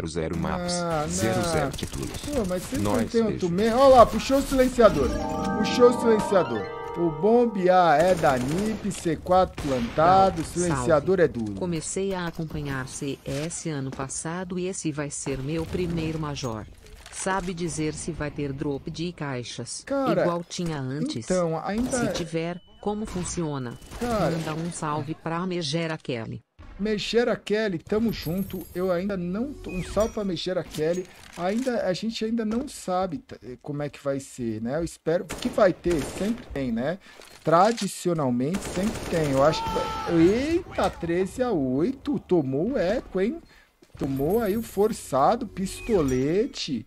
00 maps, não, 00 não. títulos. Pô, mas você não tem um Olha lá, puxou o silenciador. Puxou o silenciador. O bombe A é da NIP, C4 plantado, silenciador Salve. é duro. Comecei a acompanhar CS ano passado e esse vai ser meu primeiro major. Sabe dizer se vai ter drop de caixas, Cara, igual tinha antes? Então, ainda... Se é- tiver, como funciona? Cara... Manda um salve pra Megera Kelly. Mexer a Kelly, tamo junto. Eu ainda não. Um salve pra mexer a Kelly. Ainda, a gente ainda não sabe eh, como é que vai ser, né? Eu espero. Que vai ter, sempre tem, né? Tradicionalmente sempre tem. Eu acho que. Vai... Eita, 13 a 8. Tomou o eco, hein? Tomou aí o forçado, pistolete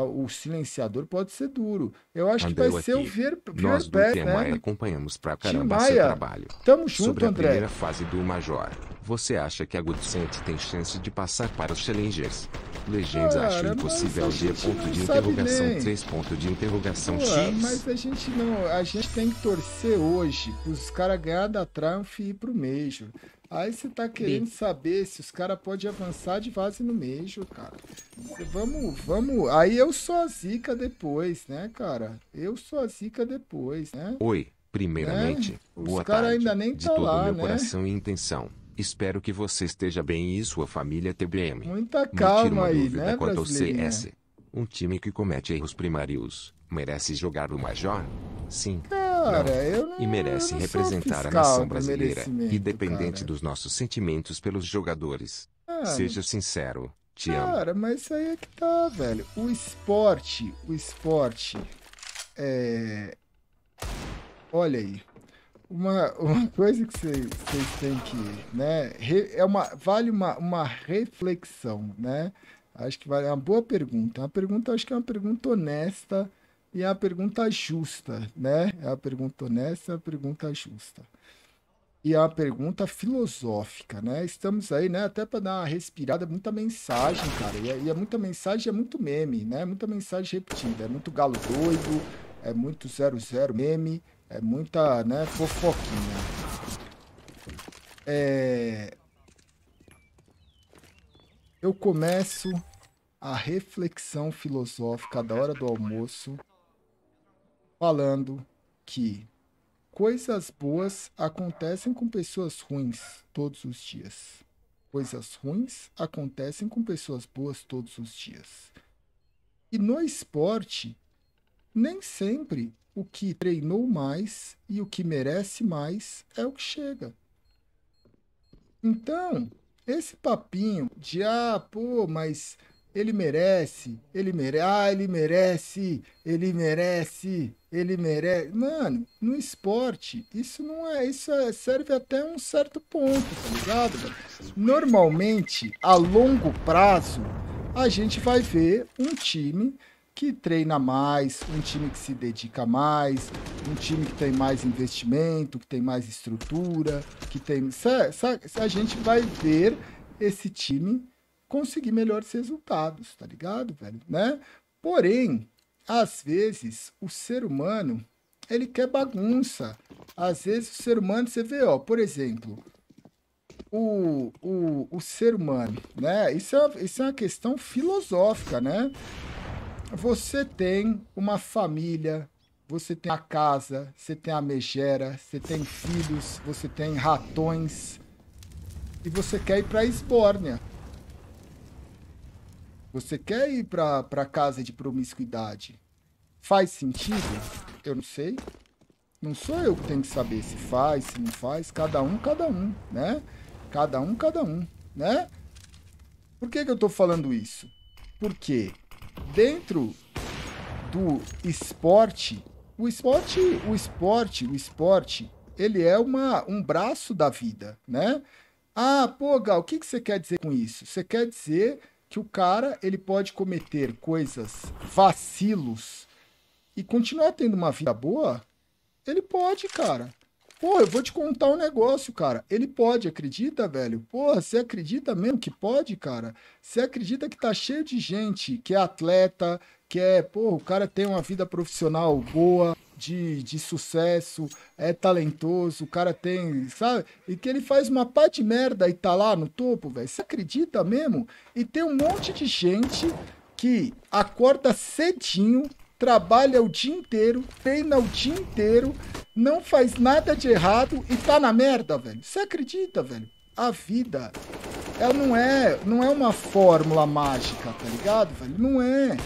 o silenciador pode ser duro. Eu acho Andeu que vai aqui. ser o ver, Nós do pé, né? acompanhamos pra caramba Tim trabalho. Tamo junto, Sobre a André. primeira fase do Major, você acha que a Goodcent tem chance de passar para os Challengers? Legends Cara, acho impossível G ponto de interrogação nem. 3 ponto de interrogação Pô, X. Mas a gente não, a gente tem que torcer hoje os caras ganhar da Triumph e ir pro Major. Aí você tá querendo saber se os caras podem avançar de base no meio, cara. Cê, vamos, vamos. Aí eu sou a zica depois, né, cara? Eu sou a zica depois, né? Oi, primeiramente, né? boa cara tarde. ainda nem de tá todo lá, meu né? coração e intenção. Espero que você esteja bem e sua família TBM. Muita calma aí, né, quanto ao CS. Um time que comete erros primários merece jogar o Major? Sim. Cara, não, e merece representar a nação brasileira, independente dos nossos sentimentos pelos jogadores. Ah, Seja sincero, te cara, amo. Cara, mas isso aí é que tá, velho. O esporte, o esporte, é... Olha aí, uma, uma coisa que vocês têm que, né, é uma, vale uma, uma reflexão, né? Acho que vale, é uma boa pergunta, uma pergunta, acho que é uma pergunta honesta, e é a pergunta justa, né? É a pergunta honesta, é a pergunta justa. E é uma pergunta filosófica, né? Estamos aí, né? Até para dar uma respirada, muita mensagem, cara. E é, e é, muita mensagem, é muito meme, né? Muita mensagem repetida. É muito galo doido, é muito zero zero meme, é muita, né? Fofoquinha. É... Eu começo a reflexão filosófica da hora do almoço falando que coisas boas acontecem com pessoas ruins todos os dias. Coisas ruins acontecem com pessoas boas todos os dias. E no esporte, nem sempre o que treinou mais e o que merece mais é o que chega. Então, esse papinho de ah, pô, mas ele merece, ele merece, ah, ele merece, ele merece, ele merece. Mano, no esporte, isso não é, isso é, serve até um certo ponto, tá ligado? Velho? Normalmente, a longo prazo, a gente vai ver um time que treina mais, um time que se dedica mais, um time que tem mais investimento, que tem mais estrutura, que tem. A gente vai ver esse time conseguir melhores resultados, tá ligado, velho? Né? Porém, às vezes, o ser humano, ele quer bagunça. Às vezes, o ser humano, você vê, ó, por exemplo, o, o, o ser humano, né? Isso é, isso é uma questão filosófica, né? Você tem uma família, você tem a casa, você tem a megera, você tem filhos, você tem ratões, e você quer ir para a Esbórnia. Você quer ir para casa de promiscuidade? Faz sentido? Eu não sei. Não sou eu que tenho que saber se faz, se não faz. Cada um, cada um, né? Cada um, cada um, né? Por que, que eu tô falando isso? Porque dentro do esporte, o esporte, o esporte, o esporte, ele é uma, um braço da vida, né? Ah, pô, Gal, o que, que você quer dizer com isso? Você quer dizer que o cara ele pode cometer coisas, vacilos e continuar tendo uma vida boa? Ele pode, cara. Pô, eu vou te contar um negócio, cara. Ele pode, acredita, velho? Porra, você acredita mesmo que pode, cara? Você acredita que tá cheio de gente que é atleta, que é, pô, o cara tem uma vida profissional boa, de, de sucesso, é talentoso, o cara tem, sabe? E que ele faz uma pá de merda e tá lá no topo, velho. Você acredita mesmo? E tem um monte de gente que acorda cedinho, trabalha o dia inteiro, treina o dia inteiro, não faz nada de errado e tá na merda, velho. Você acredita, velho? A vida, ela não é, não é uma fórmula mágica, tá ligado, velho? Não é.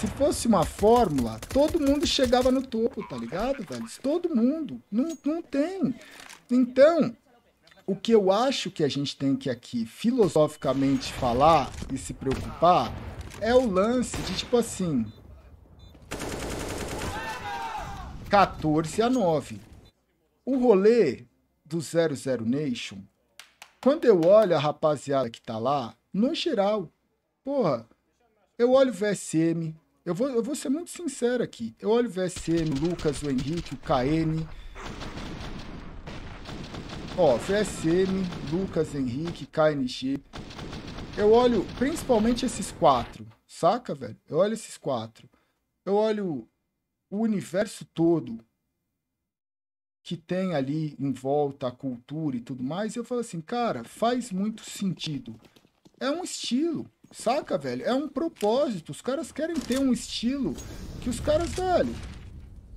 Se fosse uma fórmula, todo mundo chegava no topo, tá ligado, velho? Todo mundo. Não, não tem. Então, o que eu acho que a gente tem que aqui filosoficamente falar e se preocupar é o lance de tipo assim, 14 a 9. O rolê do 00 Nation, quando eu olho a rapaziada que tá lá, no é geral, porra, eu olho o VSM, eu vou, eu vou ser muito sincero aqui, eu olho o VSM, o Lucas, o Henrique, o KN, ó, VSM, Lucas, Henrique, KNG, eu olho principalmente esses quatro, saca, velho? Eu olho esses quatro eu olho o universo todo que tem ali em volta a cultura e tudo mais, e eu falo assim, cara, faz muito sentido. É um estilo, saca, velho? É um propósito. Os caras querem ter um estilo que os caras, velho.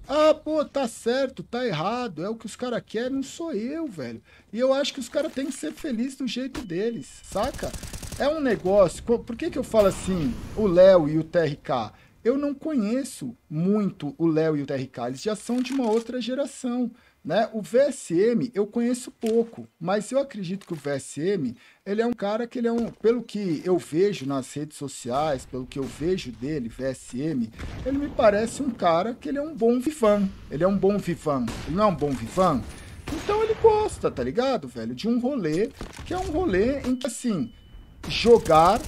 Ah, pô, tá certo, tá errado, é o que os caras querem, não sou eu, velho. E eu acho que os caras têm que ser felizes do jeito deles, saca? É um negócio. Por que, que eu falo assim, o Léo e o TRK? eu não conheço muito o Léo e o TRK, eles já são de uma outra geração. Né? O VSM eu conheço pouco, mas eu acredito que o VSM ele é um cara que ele é um, pelo que eu vejo nas redes sociais, pelo que eu vejo dele, VSM, ele me parece um cara que ele é um bom vivan. Ele é um bom vivan. Ele não é um bom vivan. Então ele gosta, tá ligado, velho? De um rolê que é um rolê em que assim jogar,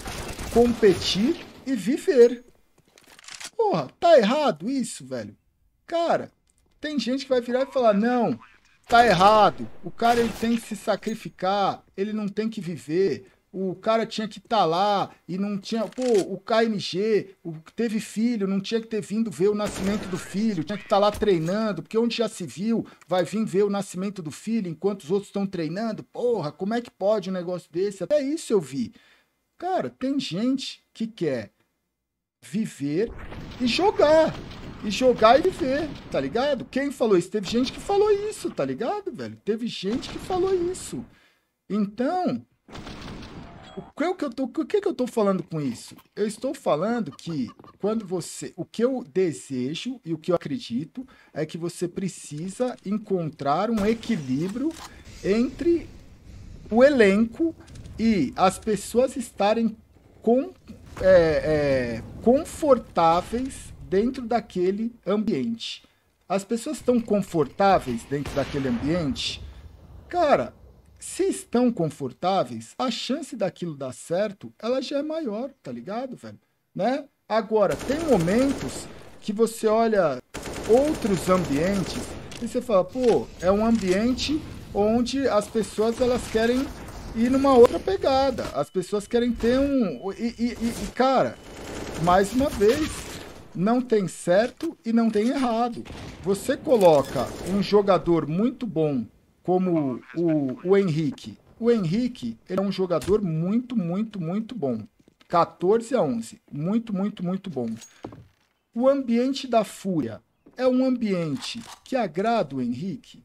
competir e viver, Porra, tá errado isso, velho? Cara, tem gente que vai virar e falar: não, tá errado. O cara ele tem que se sacrificar, ele não tem que viver. O cara tinha que estar tá lá e não tinha. Pô, o KMG o, teve filho, não tinha que ter vindo ver o nascimento do filho, tinha que estar tá lá treinando, porque onde já se viu, vai vir ver o nascimento do filho enquanto os outros estão treinando. Porra, como é que pode um negócio desse? Até isso eu vi. Cara, tem gente que quer viver e jogar. E jogar e viver, tá ligado? Quem falou isso? Teve gente que falou isso, tá ligado, velho? Teve gente que falou isso. Então, o que, é que eu tô, o que, é que eu tô falando com isso? Eu estou falando que quando você. O que eu desejo e o que eu acredito é que você precisa encontrar um equilíbrio entre o elenco e as pessoas estarem com, é, é, confortáveis dentro daquele ambiente. As pessoas estão confortáveis dentro daquele ambiente? Cara, se estão confortáveis, a chance daquilo dar certo, ela já é maior, tá ligado, velho? Né? Agora, tem momentos que você olha outros ambientes e você fala, pô, é um ambiente onde as pessoas elas querem e numa outra pegada. As pessoas querem ter um. E, e, e, cara, mais uma vez, não tem certo e não tem errado. Você coloca um jogador muito bom como o, o Henrique. O Henrique ele é um jogador muito, muito, muito bom. 14 a 11. Muito, muito, muito bom. O ambiente da Fúria é um ambiente que agrada o Henrique?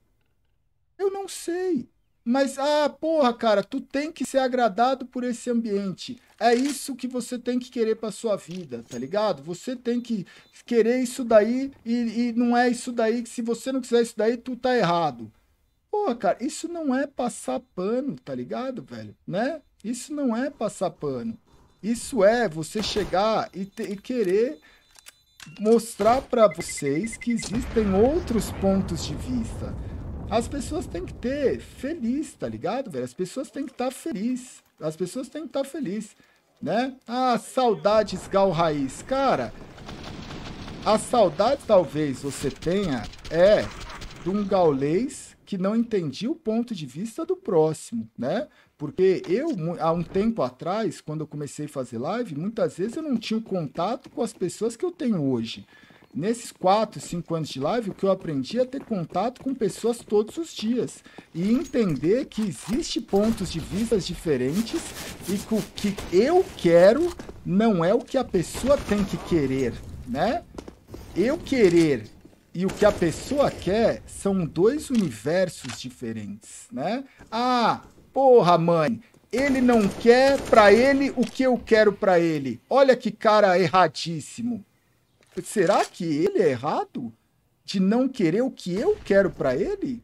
Eu não sei. Mas, ah, porra, cara, tu tem que ser agradado por esse ambiente. É isso que você tem que querer pra sua vida, tá ligado? Você tem que querer isso daí e, e não é isso daí. Se você não quiser isso daí, tu tá errado. Porra, cara, isso não é passar pano, tá ligado, velho? Né? Isso não é passar pano. Isso é você chegar e, e querer mostrar para vocês que existem outros pontos de vista as pessoas têm que ter feliz, tá ligado, velho? As pessoas têm que estar tá feliz. As pessoas têm que estar tá feliz, né? Ah, saudades Gal Raiz. Cara, a saudade talvez você tenha é de um gaulês que não entendi o ponto de vista do próximo, né? Porque eu, há um tempo atrás, quando eu comecei a fazer live, muitas vezes eu não tinha o contato com as pessoas que eu tenho hoje. Nesses 4, 5 anos de live, o que eu aprendi é ter contato com pessoas todos os dias e entender que existe pontos de vistas diferentes e que o que eu quero não é o que a pessoa tem que querer, né? Eu querer e o que a pessoa quer são dois universos diferentes, né? Ah, porra, mãe, ele não quer para ele o que eu quero para ele. Olha que cara erradíssimo será que ele é errado de não querer o que eu quero para ele?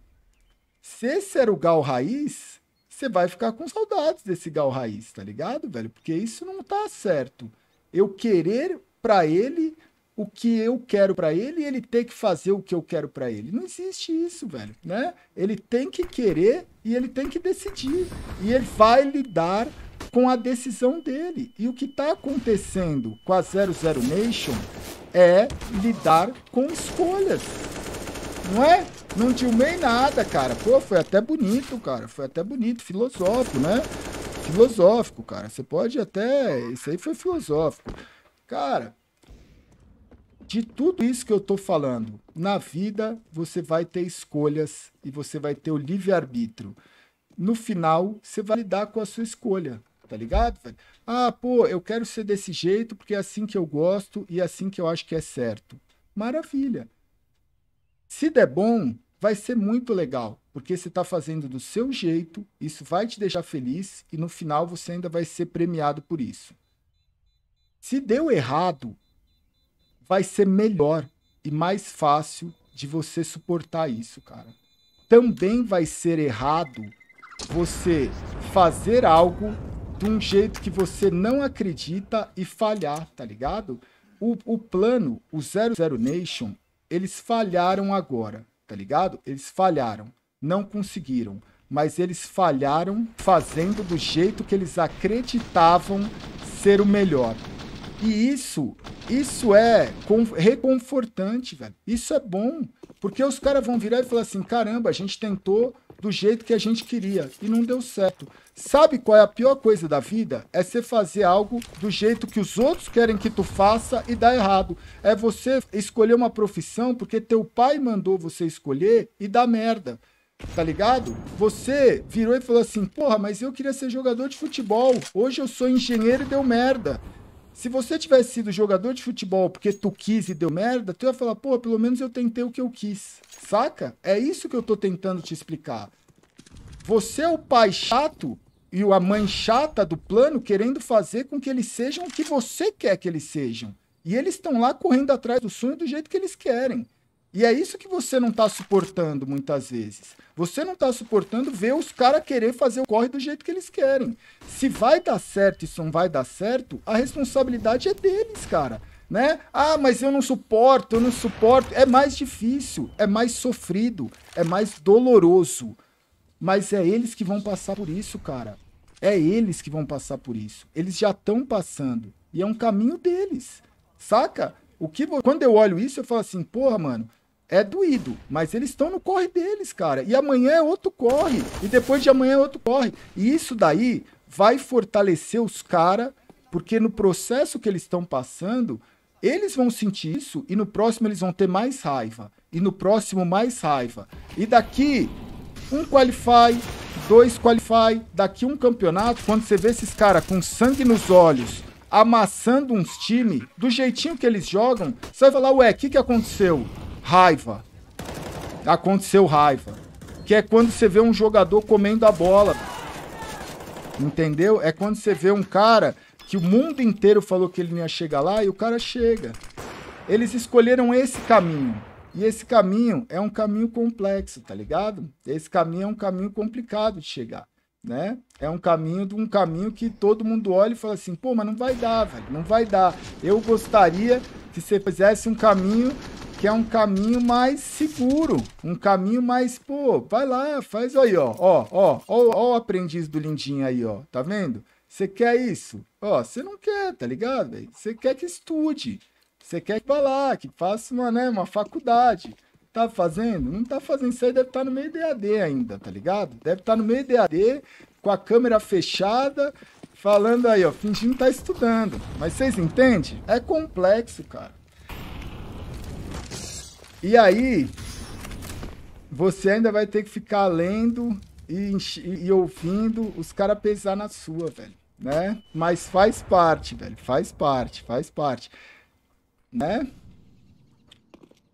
Se esse era o Gal Raiz, você vai ficar com saudades desse Gal Raiz, tá ligado, velho? Porque isso não tá certo. Eu querer para ele o que eu quero para ele e ele ter que fazer o que eu quero para ele. Não existe isso, velho, né? Ele tem que querer e ele tem que decidir. E ele vai lidar com a decisão dele. E o que está acontecendo com a 00 Nation é lidar com escolhas. Não é? Não tilmei nada, cara. Pô, foi até bonito, cara. Foi até bonito, filosófico, né? Filosófico, cara. Você pode até. Isso aí foi filosófico. Cara, de tudo isso que eu tô falando, na vida você vai ter escolhas e você vai ter o livre-arbítrio. No final, você vai lidar com a sua escolha tá ligado, velho? Ah, pô, eu quero ser desse jeito porque é assim que eu gosto e é assim que eu acho que é certo. Maravilha. Se der bom, vai ser muito legal, porque você tá fazendo do seu jeito, isso vai te deixar feliz e no final você ainda vai ser premiado por isso. Se deu errado, vai ser melhor e mais fácil de você suportar isso, cara. Também vai ser errado você fazer algo de um jeito que você não acredita e falhar, tá ligado? O, o plano, o 00 Nation, eles falharam agora, tá ligado? Eles falharam, não conseguiram, mas eles falharam fazendo do jeito que eles acreditavam ser o melhor. E isso, isso é reconfortante, velho. Isso é bom, porque os caras vão virar e falar assim: "Caramba, a gente tentou do jeito que a gente queria e não deu certo". Sabe qual é a pior coisa da vida? É você fazer algo do jeito que os outros querem que tu faça e dá errado. É você escolher uma profissão porque teu pai mandou você escolher e dá merda tá ligado? Você virou e falou assim: porra, mas eu queria ser jogador de futebol. Hoje eu sou engenheiro e deu merda. Se você tivesse sido jogador de futebol porque tu quis e deu merda, tu ia falar, pô, pelo menos eu tentei o que eu quis. Saca? É isso que eu tô tentando te explicar. Você é o pai chato e a mãe chata do plano querendo fazer com que eles sejam o que você quer que eles sejam. E eles estão lá correndo atrás do sonho do jeito que eles querem. E é isso que você não tá suportando muitas vezes. Você não tá suportando ver os caras querer fazer o corre do jeito que eles querem. Se vai dar certo e se não vai dar certo, a responsabilidade é deles, cara. Né? Ah, mas eu não suporto, eu não suporto. É mais difícil, é mais sofrido, é mais doloroso. Mas é eles que vão passar por isso, cara. É eles que vão passar por isso. Eles já estão passando. E é um caminho deles. Saca? O que Quando eu olho isso, eu falo assim, porra, mano, é doído, mas eles estão no corre deles, cara. E amanhã é outro corre, e depois de amanhã é outro corre. E isso daí vai fortalecer os caras, porque no processo que eles estão passando, eles vão sentir isso e no próximo eles vão ter mais raiva. E no próximo, mais raiva. E daqui, um qualify, dois qualify, daqui um campeonato, quando você vê esses caras com sangue nos olhos, amassando uns times, do jeitinho que eles jogam, você vai falar, ué, o que, que aconteceu? raiva. Aconteceu raiva. Que é quando você vê um jogador comendo a bola. Entendeu? É quando você vê um cara que o mundo inteiro falou que ele não ia chegar lá e o cara chega. Eles escolheram esse caminho. E esse caminho é um caminho complexo, tá ligado? Esse caminho é um caminho complicado de chegar, né? É um caminho de um caminho que todo mundo olha e fala assim, pô, mas não vai dar, velho, não vai dar. Eu gostaria que você fizesse um caminho que é um caminho mais seguro, um caminho mais, pô, vai lá, faz aí, ó, ó, ó, ó, ó o aprendiz do lindinho aí, ó, tá vendo? Você quer isso? Ó, você não quer, tá ligado, velho? Você quer que estude, você quer que vá lá, que faça uma, né, uma faculdade. Tá fazendo? Não tá fazendo isso aí, deve estar tá no meio AD ainda, tá ligado? Deve estar tá no meio AD, com a câmera fechada, falando aí, ó, fingindo tá estudando. Mas vocês entendem? É complexo, cara. E aí, você ainda vai ter que ficar lendo e, e ouvindo os caras pesar na sua, velho. Né? Mas faz parte, velho. Faz parte, faz parte. Né?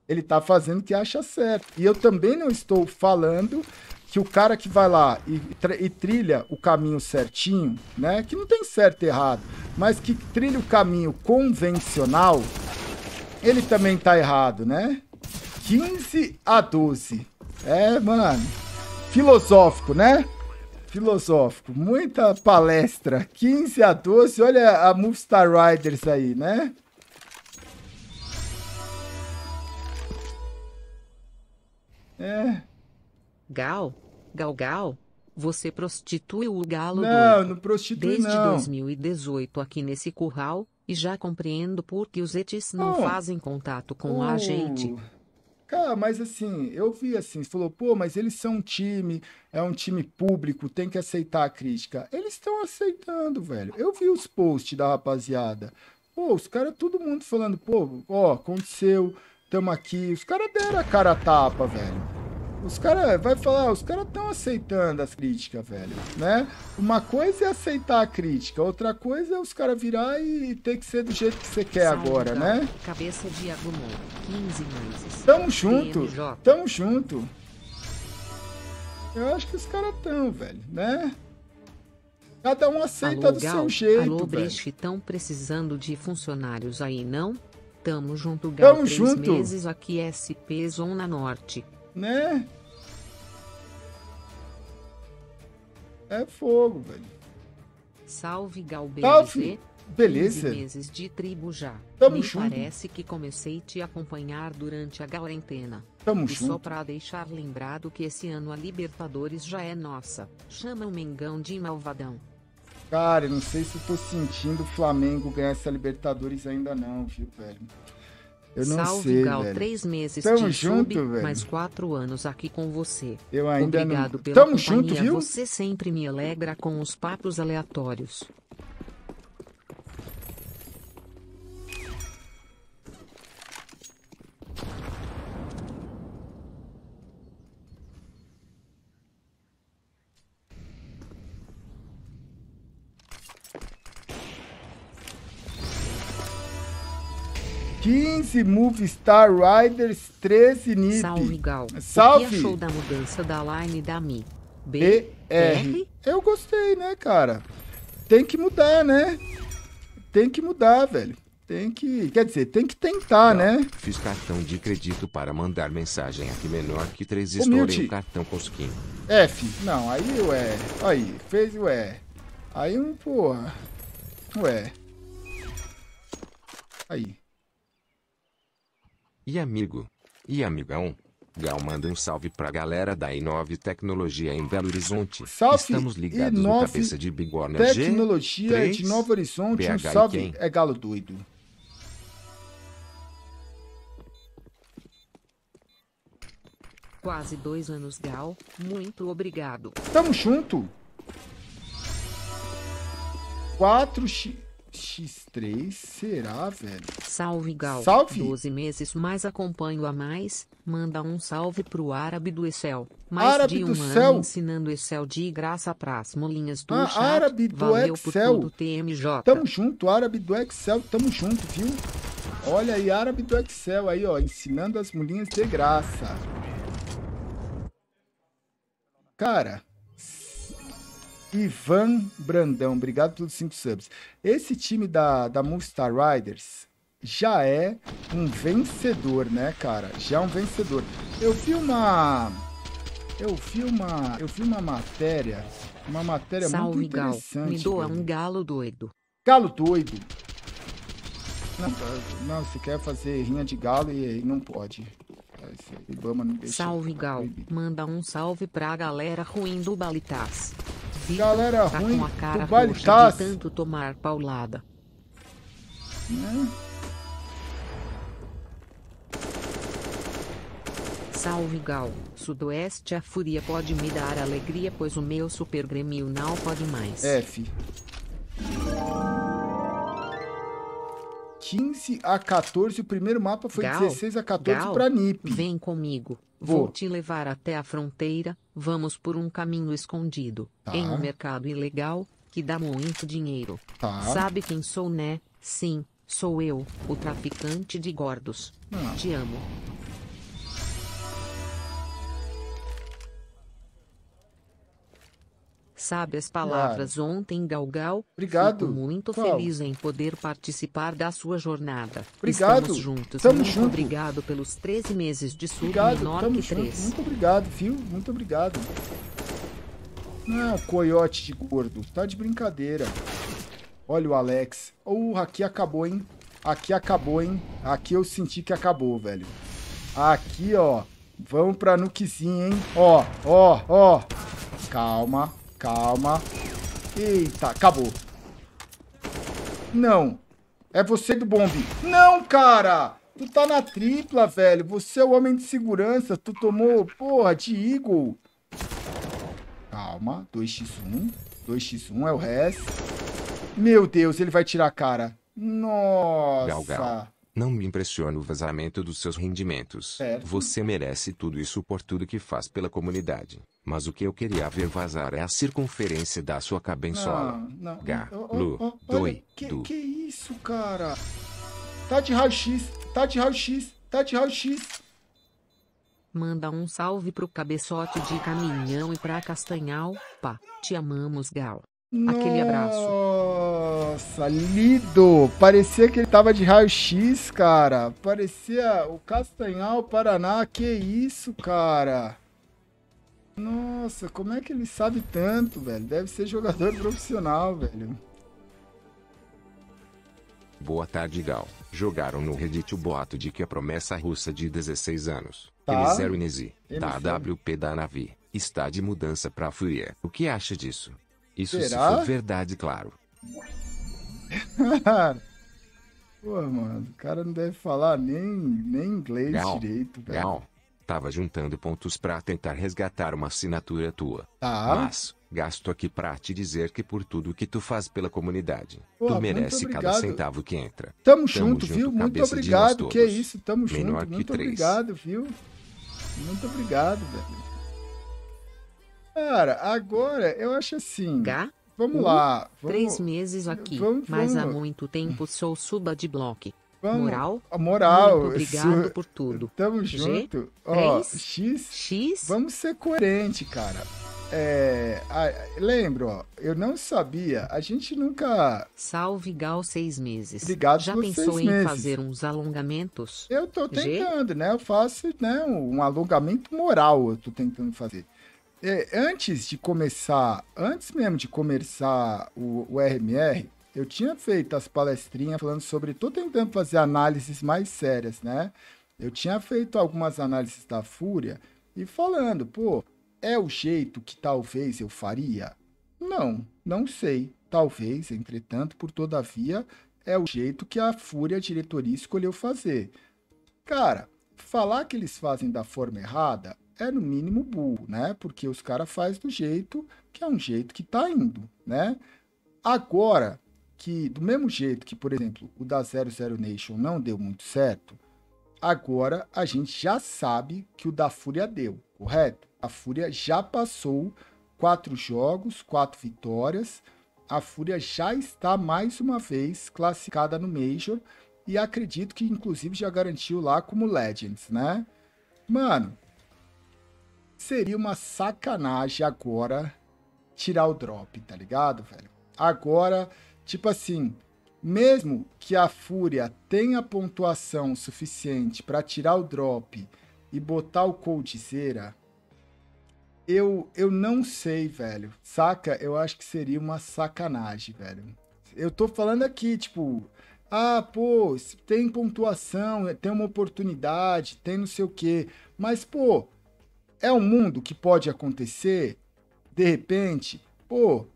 Ele tá fazendo o que acha certo. E eu também não estou falando que o cara que vai lá e, e, trilha o caminho certinho, né? Que não tem certo e errado, mas que trilha o caminho convencional, ele também tá errado, né? 15 a 12. É, mano. Filosófico, né? Filosófico. Muita palestra. 15 a 12. Olha a Movistar Riders aí, né? É. Gal, Gal Gal, você prostituiu o galo Não, doido. não prostitui Desde não. 2018 aqui nesse curral, e já compreendo por que os etis não oh. fazem contato com oh. a gente. Cara, mas assim, eu vi assim, você falou, pô, mas eles são um time, é um time público, tem que aceitar a crítica. Eles estão aceitando, velho. Eu vi os posts da rapaziada. Pô, os caras, todo mundo falando, pô, ó, aconteceu, tamo aqui. Os caras deram a cara a tapa, velho. Os caras, vai falar, os caras estão aceitando as críticas, velho, né? Uma coisa é aceitar a crítica, outra coisa é os caras virar e ter que ser do jeito que você quer agora, né? Cabeça de Agumon, 15 meses. Tamo junto, PMJ. tamo junto. Eu acho que os caras estão, velho, né? Cada um aceita alô, do Gal, seu jeito, alô, velho. estão precisando de funcionários aí, não? Tamo junto, Gal. Tamo junto. meses aqui é SP Zona Norte. Né? É fogo, velho. Salve Galbez. Beleza. meses de tribo já. Tamo Me junto. parece que comecei te acompanhar durante a quarentena. Tamo e junto. só para deixar lembrado que esse ano a Libertadores já é nossa. Chama o Mengão de malvadão. Cara, não sei se eu tô sentindo o Flamengo ganhar essa Libertadores ainda não, viu, velho? Eu não Salve, sei, Gal, velho. três meses Tamo junto, sub, velho. Mais quatro anos aqui com você. Eu ainda Obrigado não... pela Tamo companhia. junto, viu? Você sempre me alegra com os papos aleatórios. Dance Move Star Riders 13 NIP. Salve, Gal. É Salve. O que da mudança da line da Mi? B, R. Eu gostei, né, cara? Tem que mudar, né? Tem que mudar, velho. Tem que. Quer dizer, tem que tentar, Não, né? Fiz cartão de crédito para mandar mensagem aqui menor que três estourei o cartão com skin. F. Não, aí o R. Aí, fez o R. Aí um, porra. Ué. Aí. E amigo. E amigão. Gal manda um salve pra galera da Inove Tecnologia em Belo Horizonte. Salve, Estamos ligados no Cabeça de Bigorna Tecnologia G3, de Novo Horizonte. um salve é galo doido. Quase dois anos, Gal. Muito obrigado. Tamo junto. Quatro x X3, será, velho? Salve, Gal. Salve. 12 meses, mais acompanho a mais. Manda um salve pro árabe do Excel. Mais árabe de um do ano céu. ensinando Excel de graça pras molinhas do ah, chat. árabe do Valeu Excel. Tudo, TMJ. Tamo junto, árabe do Excel. Tamo junto, viu? Olha aí, árabe do Excel aí, ó. Ensinando as molinhas de graça. Cara... Ivan Brandão, obrigado pelos cinco subs. Esse time da, da Movistar Riders já é um vencedor, né, cara? Já é um vencedor. Eu vi uma. Eu vi uma. Eu vi uma matéria. Uma matéria Salve, muito interessante. Gal. Me doa um galo doido. Galo doido. Não, não, você quer fazer rinha de galo e, não pode. É salve, Gal. Manda um salve pra galera ruim do Balitas. Vitor Galera tá ruim, com a cara roxa de tanto tomar paulada. Hum. Salve Gal, Sudoeste a fúria pode me dar alegria pois o meu super gremio não pode mais. É, F. 15 a 14. O primeiro mapa foi Gal, 16 a 14 para NIP. Vem comigo. Vou. Vou. te levar até a fronteira. Vamos por um caminho escondido. Tá. Em um mercado ilegal que dá muito dinheiro. Tá. Sabe quem sou, né? Sim, sou eu, o traficante de gordos. Ah. Te amo. sabe as palavras claro. ontem, Galgal. Obrigado. Fico muito Qual? feliz em poder participar da sua jornada. Obrigado. Estamos juntos. Tamo muito junto. obrigado pelos 13 meses de sub obrigado. menor Tamo que 3. Muito obrigado, viu? Muito obrigado. Ah, coiote de gordo. Tá de brincadeira. Olha o Alex. Oh, aqui acabou, hein? Aqui acabou, hein? Aqui eu senti que acabou, velho. Aqui, ó. Vamos pra nuquezinha, hein? Ó, ó, ó. Calma. Calma. Eita, acabou. Não. É você do bombe. Não, cara! Tu tá na tripla, velho. Você é o homem de segurança. Tu tomou, porra, de Eagle. Calma. 2x1. 2x1 é o res. Meu Deus, ele vai tirar a cara. Nossa. Não me impressiona o vazamento dos seus rendimentos. Certo. Você merece tudo isso por tudo que faz pela comunidade. Mas o que eu queria ver vazar é a circunferência da sua cabençola. Não, não. Gá, lu, oh, oh, doi, que, du. Que isso, cara? Tá de raio-x, tá de raio-x, tá de raio-x. Manda um salve pro cabeçote de caminhão e pra Castanhal. Pá, te amamos, Gal. Aquele abraço. Nossa, lindo! Parecia que ele tava de raio-x, cara. Parecia o Castanhal, Paraná. Que isso, cara? Nossa, como é que ele sabe tanto, velho? Deve ser jogador profissional, velho. Boa tarde, Gal. Jogaram no Reddit o boato de que a promessa russa de 16 anos, tá. Eliseu Inesi, da AWP da Navi, está de mudança pra Fúria. O que acha disso? Isso Será? se for verdade, claro. Cara. Pô, mano, o cara não deve falar nem, nem inglês Gal. direito, velho. Gal. Tava juntando pontos para tentar resgatar uma assinatura tua. Tá. Mas, gasto aqui pra te dizer que por tudo que tu faz pela comunidade, Pô, tu merece cada centavo que entra. Tamo, tamo junto, junto, viu? Muito obrigado. Que é isso, tamo Menor junto. Muito obrigado, viu? Muito obrigado, velho. Cara, agora eu acho assim. Gá? Vamos lá. Vamos, três meses aqui, vamos, mas há muito tempo sou suba de bloco. Moral? A moral. Muito obrigado é- por tudo. Tamo G, junto. Ó, é X, X. Vamos ser coerente, cara. É, a, lembro, ó, eu não sabia, a gente nunca. Salve Gal seis meses. Obrigado Já pensou em meses. fazer uns alongamentos? Eu tô tentando, G? né? Eu faço né, um alongamento moral, eu tô tentando fazer é, antes de começar, antes mesmo de começar o, o RMR, eu tinha feito as palestrinhas falando sobre. Tô tentando fazer análises mais sérias, né? Eu tinha feito algumas análises da Fúria e falando, pô, é o jeito que talvez eu faria? Não, não sei. Talvez, entretanto, por todavia, é o jeito que a Fúria a diretoria escolheu fazer. Cara, falar que eles fazem da forma errada é no mínimo burro, né? Porque os caras fazem do jeito que é um jeito que tá indo, né? Agora que, do mesmo jeito que, por exemplo, o da 00 Nation não deu muito certo, agora a gente já sabe que o da Fúria deu, correto? A Fúria já passou quatro jogos, quatro vitórias. A Fúria já está mais uma vez classificada no Major e acredito que inclusive já garantiu lá como Legends, né? Mano, seria uma sacanagem agora tirar o drop, tá ligado, velho? Agora, tipo assim, mesmo que a Fúria tenha pontuação suficiente para tirar o drop e botar o Coldzera, eu, eu não sei, velho. Saca? Eu acho que seria uma sacanagem, velho. Eu tô falando aqui, tipo, ah, pô, tem pontuação, tem uma oportunidade, tem não sei o quê. Mas, pô, é um mundo que pode acontecer, de repente, pô,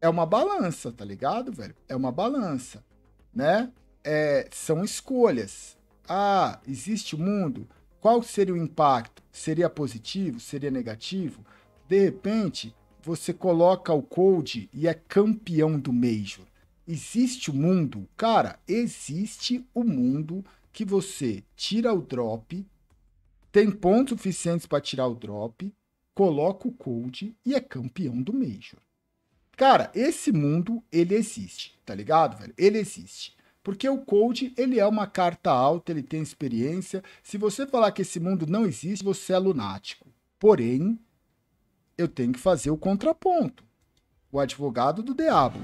é uma balança, tá ligado, velho? É uma balança, né? É, são escolhas. Ah, existe o mundo? Qual seria o impacto? Seria positivo? Seria negativo? De repente, você coloca o Cold e é campeão do Major. Existe o mundo? Cara, existe o mundo que você tira o drop tem pontos suficientes para tirar o drop, coloca o cold e é campeão do Major. Cara, esse mundo, ele existe, tá ligado, velho? Ele existe. Porque o cold, ele é uma carta alta, ele tem experiência. Se você falar que esse mundo não existe, você é lunático. Porém, eu tenho que fazer o contraponto. O advogado do diabo.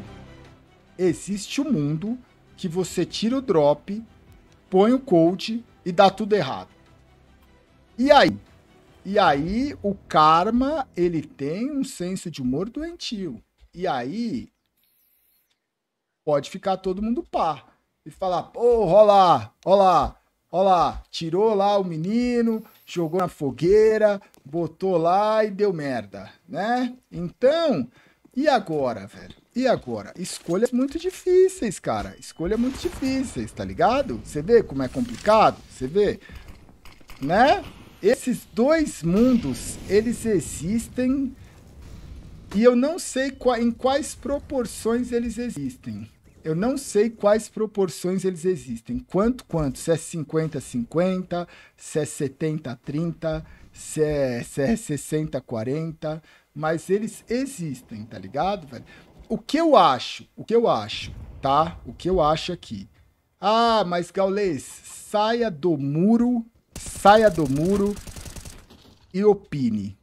Existe o um mundo que você tira o drop, põe o cold e dá tudo errado. E aí? E aí, o karma, ele tem um senso de humor doentio. E aí, pode ficar todo mundo pá. E falar, pô, olá, olá, olá. Tirou lá o menino, jogou na fogueira, botou lá e deu merda, né? Então, e agora, velho? E agora? Escolhas muito difíceis, cara. Escolhas muito difíceis, tá ligado? Você vê como é complicado? Você vê? Né? Esses dois mundos, eles existem e eu não sei em quais proporções eles existem. Eu não sei quais proporções eles existem. Quanto, quanto? Se é 50, 50, se é 70, 30, se é, se é 60, 40. Mas eles existem, tá ligado, velho? O que eu acho, o que eu acho, tá? O que eu acho aqui. Ah, mas Gaulês, saia do muro saia do muro e opine.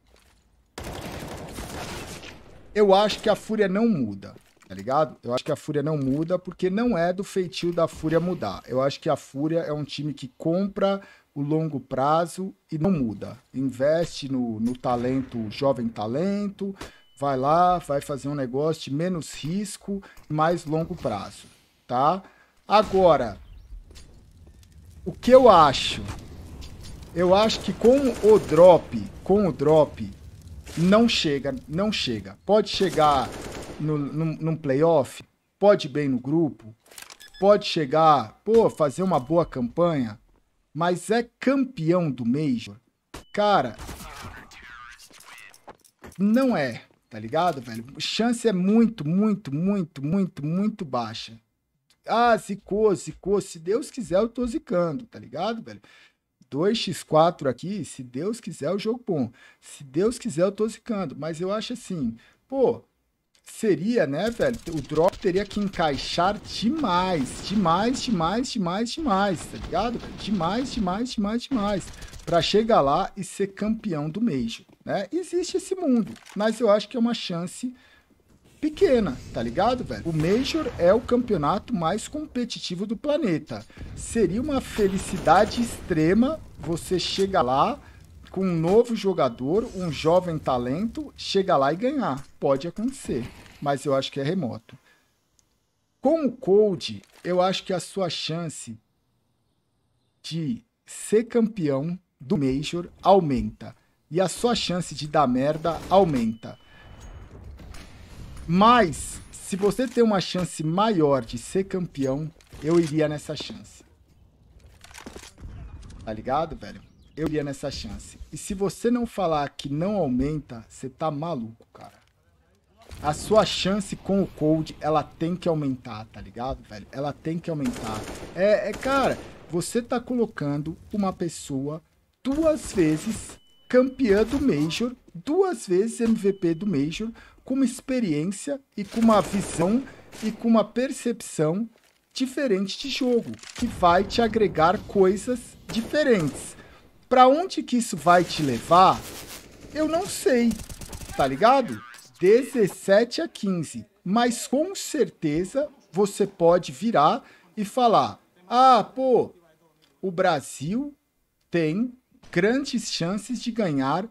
Eu acho que a fúria não muda, tá ligado? Eu acho que a fúria não muda porque não é do feitio da fúria mudar. Eu acho que a fúria é um time que compra o longo prazo e não muda. Investe no, no talento, jovem talento, vai lá, vai fazer um negócio de menos risco, mais longo prazo, tá? Agora, o que eu acho eu acho que com o drop, com o drop, não chega, não chega. Pode chegar no, num, num playoff, pode ir bem no grupo, pode chegar, pô, fazer uma boa campanha, mas é campeão do Major, cara, não é, tá ligado, velho? Chance é muito, muito, muito, muito, muito baixa. Ah, zicou, zicou, se Deus quiser eu tô zicando, tá ligado, velho? 2x4 aqui, se Deus quiser, o jogo bom. Se Deus quiser, eu tô zicando. Mas eu acho assim, pô, seria, né, velho? O drop teria que encaixar demais, demais, demais, demais, demais, tá ligado? Demais, demais, demais, demais. Pra chegar lá e ser campeão do Major, né? Existe esse mundo, mas eu acho que é uma chance pequena, tá ligado, velho? O Major é o campeonato mais competitivo do planeta. Seria uma felicidade extrema você chegar lá com um novo jogador, um jovem talento, chegar lá e ganhar. Pode acontecer, mas eu acho que é remoto. Com o Cold, eu acho que a sua chance de ser campeão do Major aumenta. E a sua chance de dar merda aumenta. Mas, se você tem uma chance maior de ser campeão, eu iria nessa chance. Tá ligado, velho? Eu iria nessa chance. E se você não falar que não aumenta, você tá maluco, cara. A sua chance com o Cold, ela tem que aumentar, tá ligado, velho? Ela tem que aumentar. É, é cara, você tá colocando uma pessoa duas vezes campeã do Major, duas vezes MVP do Major, com uma experiência e com uma visão e com uma percepção diferente de jogo, que vai te agregar coisas diferentes. Para onde que isso vai te levar? Eu não sei, tá ligado? 17 a 15, mas com certeza você pode virar e falar: "Ah, pô, o Brasil tem grandes chances de ganhar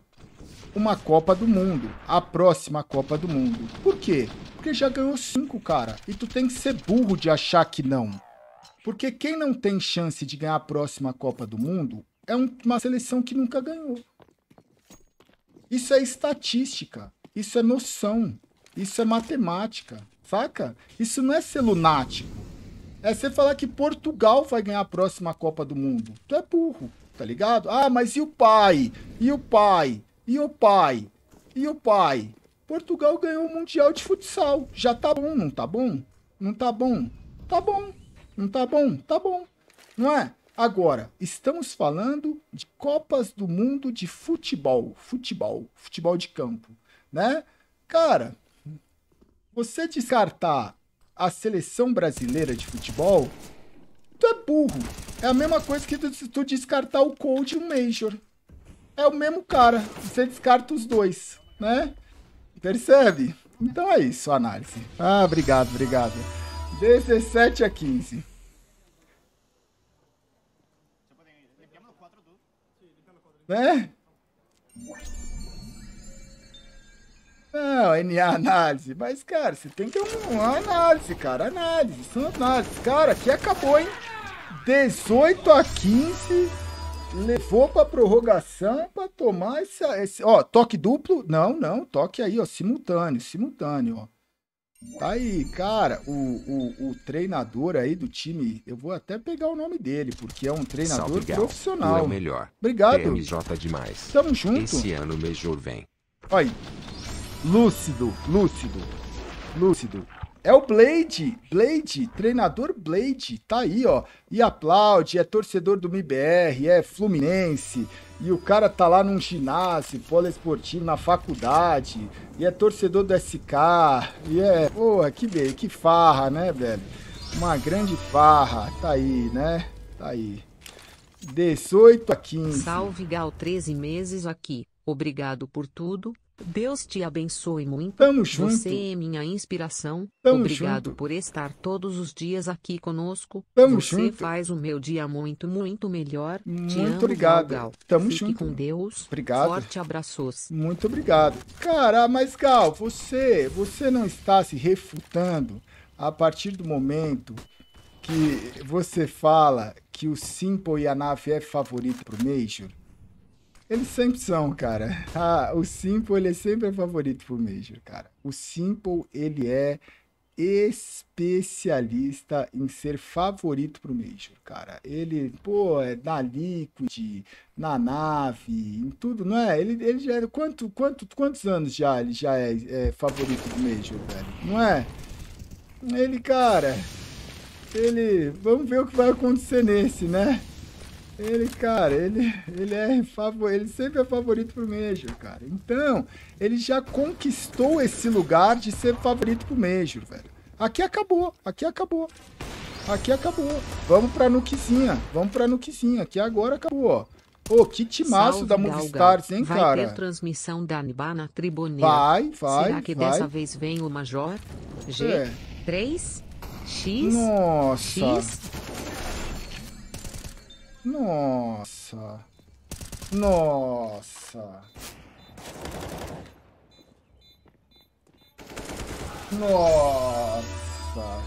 uma Copa do Mundo, a próxima Copa do Mundo. Por quê? Porque já ganhou cinco, cara. E tu tem que ser burro de achar que não. Porque quem não tem chance de ganhar a próxima Copa do Mundo é uma seleção que nunca ganhou. Isso é estatística, isso é noção, isso é matemática, saca? Isso não é ser lunático. É você falar que Portugal vai ganhar a próxima Copa do Mundo. Tu é burro, tá ligado? Ah, mas e o pai? E o pai? E o pai? E o pai? Portugal ganhou o Mundial de Futsal. Já tá bom, não tá bom? Não tá bom? Tá bom. Não tá bom? Tá bom. Não é? Agora, estamos falando de Copas do Mundo de futebol. Futebol. Futebol de campo. Né? Cara, você descartar a seleção brasileira de futebol, tu é burro. É a mesma coisa que tu, tu descartar o Cold e o Major é o mesmo cara. Você descarta os dois, né? Percebe? Então é isso análise. Ah, obrigado, obrigado. 17 a 15. Né? Não, é NA análise. Mas, cara, você tem que ter uma análise, cara. Análise, são análises. Cara, aqui acabou, hein? 18 a 15 levou para prorrogação para tomar esse, esse. Ó, toque duplo? Não, não, toque aí, ó, simultâneo, simultâneo, ó. Tá aí, cara, o, o, o, treinador aí do time, eu vou até pegar o nome dele, porque é um treinador Salve, profissional. é o melhor. Obrigado. MJ demais. Tamo junto. Esse ano o vem. Olha aí. Lúcido, lúcido, lúcido. É o Blade, Blade, treinador Blade, tá aí, ó. E aplaude, é torcedor do MBR, é Fluminense, e o cara tá lá num ginásio, poliesportivo, na faculdade, e é torcedor do SK, e é. Porra, que bem, que farra, né, velho? Uma grande farra, tá aí, né? Tá aí. 18 a 15. Salve Gal, 13 meses aqui. Obrigado por tudo, Deus te abençoe muito. Tamo junto. Você é minha inspiração. Tamo Obrigado junto. por estar todos os dias aqui conosco. Tamo Você junto. faz o meu dia muito, muito melhor. Muito te amo, obrigado. Gal, Tamo Fique junto. com Deus. Obrigado. Forte abraços. Muito obrigado. Cara, mas Gal, você, você não está se refutando a partir do momento que você fala que o Simple e a Nave é favorito pro Major? Eles sempre são, cara. Ah, o Simple, ele é sempre favorito pro Major, cara. O Simple, ele é especialista em ser favorito pro Major, cara. Ele, pô, é na Liquid, na nave, em tudo, não é? Ele, ele já é, Quanto, quanto, quantos anos já ele já é, é favorito do Major, velho? Não é? Ele, cara... Ele... Vamos ver o que vai acontecer nesse, né? Ele, cara, ele, ele é favor, ele sempre é favorito pro Major, cara. Então, ele já conquistou esse lugar de ser favorito pro Major, velho. Aqui acabou, aqui acabou. Aqui acabou. Vamos pra Nukezinha. vamos pra Nukezinha. Aqui agora acabou, ó. Ô, Kit que timaço da Movistars, hein, vai cara? Vai ter transmissão da Anibá na Triboneira. Vai, vai, Será que vai. dessa vez vem o Major? G? É. 3? X? Nossa. X? Nossa. Nossa. Nossa.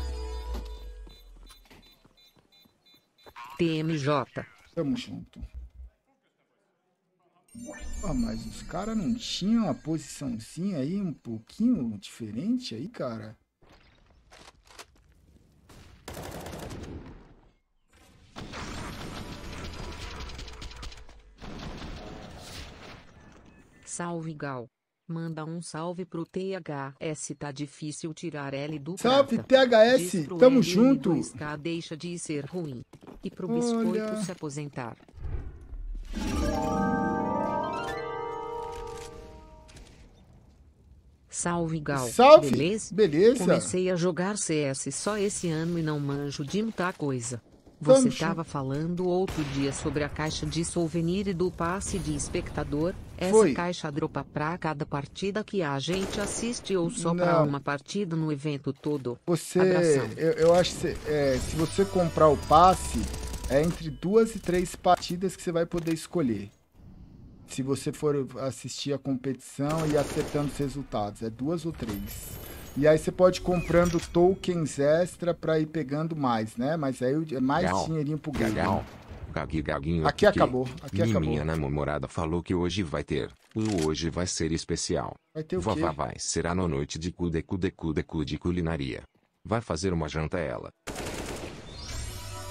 TMJ. Tamo junto. Ah, mas os caras não tinham uma posiçãozinha aí um pouquinho diferente aí, cara? Salve Gal. Manda um salve pro THS, tá difícil tirar L do Salve prata. THS, tamo L junto. deixa de ser ruim. E pro Olha. biscoito se aposentar. Salve Gal. Salve. Beleza? Beleza? Comecei a jogar CS só esse ano e não manjo de muita coisa. Você estava falando outro dia sobre a caixa de souvenir e do passe de espectador, essa Foi. caixa dropa pra cada partida que a gente assiste ou só pra uma partida no evento todo? Você, eu, eu, acho que é, se você comprar o passe, é entre duas e três partidas que você vai poder escolher. Se você for assistir a competição e acertando os resultados, é duas ou três. E aí você pode ir comprando tokens extra para ir pegando mais, né? Mas aí é mais Legal. dinheirinho pro game. Legal. Aqui acabou. Aqui acabou. Minha namorada falou que hoje vai ter. O hoje vai ser especial. Vai ter o Vová quê? vai será na noite de cu de cu de cu de cu de culinaria. Vai fazer uma janta ela.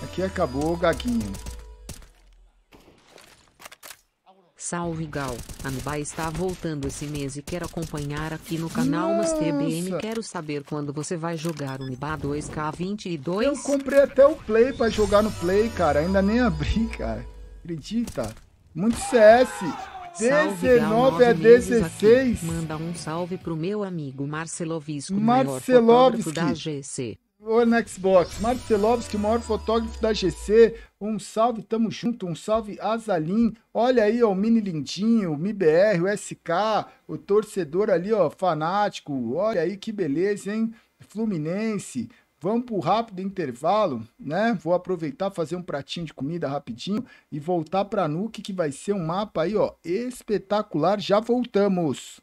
Aqui acabou, Gaguinho. Salve Gal, Anubá está voltando esse mês e quero acompanhar aqui no canal Mas TBN. Quero saber quando você vai jogar o Unibá 2K22. Eu comprei até o Play para jogar no Play, cara. Ainda nem abri, cara. Acredita? Muito CS. 19 a 16. Manda um salve pro meu amigo Marcelo melhor maior da GC. Oi, Xbox. Marcelovski, é maior fotógrafo da GC. Um salve, tamo junto. Um salve, Azalin. Olha aí, ó, o Mini Lindinho, o MIBR, o SK, o torcedor ali, ó, fanático. Olha aí que beleza, hein? Fluminense. Vamos para o rápido intervalo, né? Vou aproveitar, fazer um pratinho de comida rapidinho e voltar para a Nuke, que vai ser um mapa aí, ó, espetacular. Já voltamos.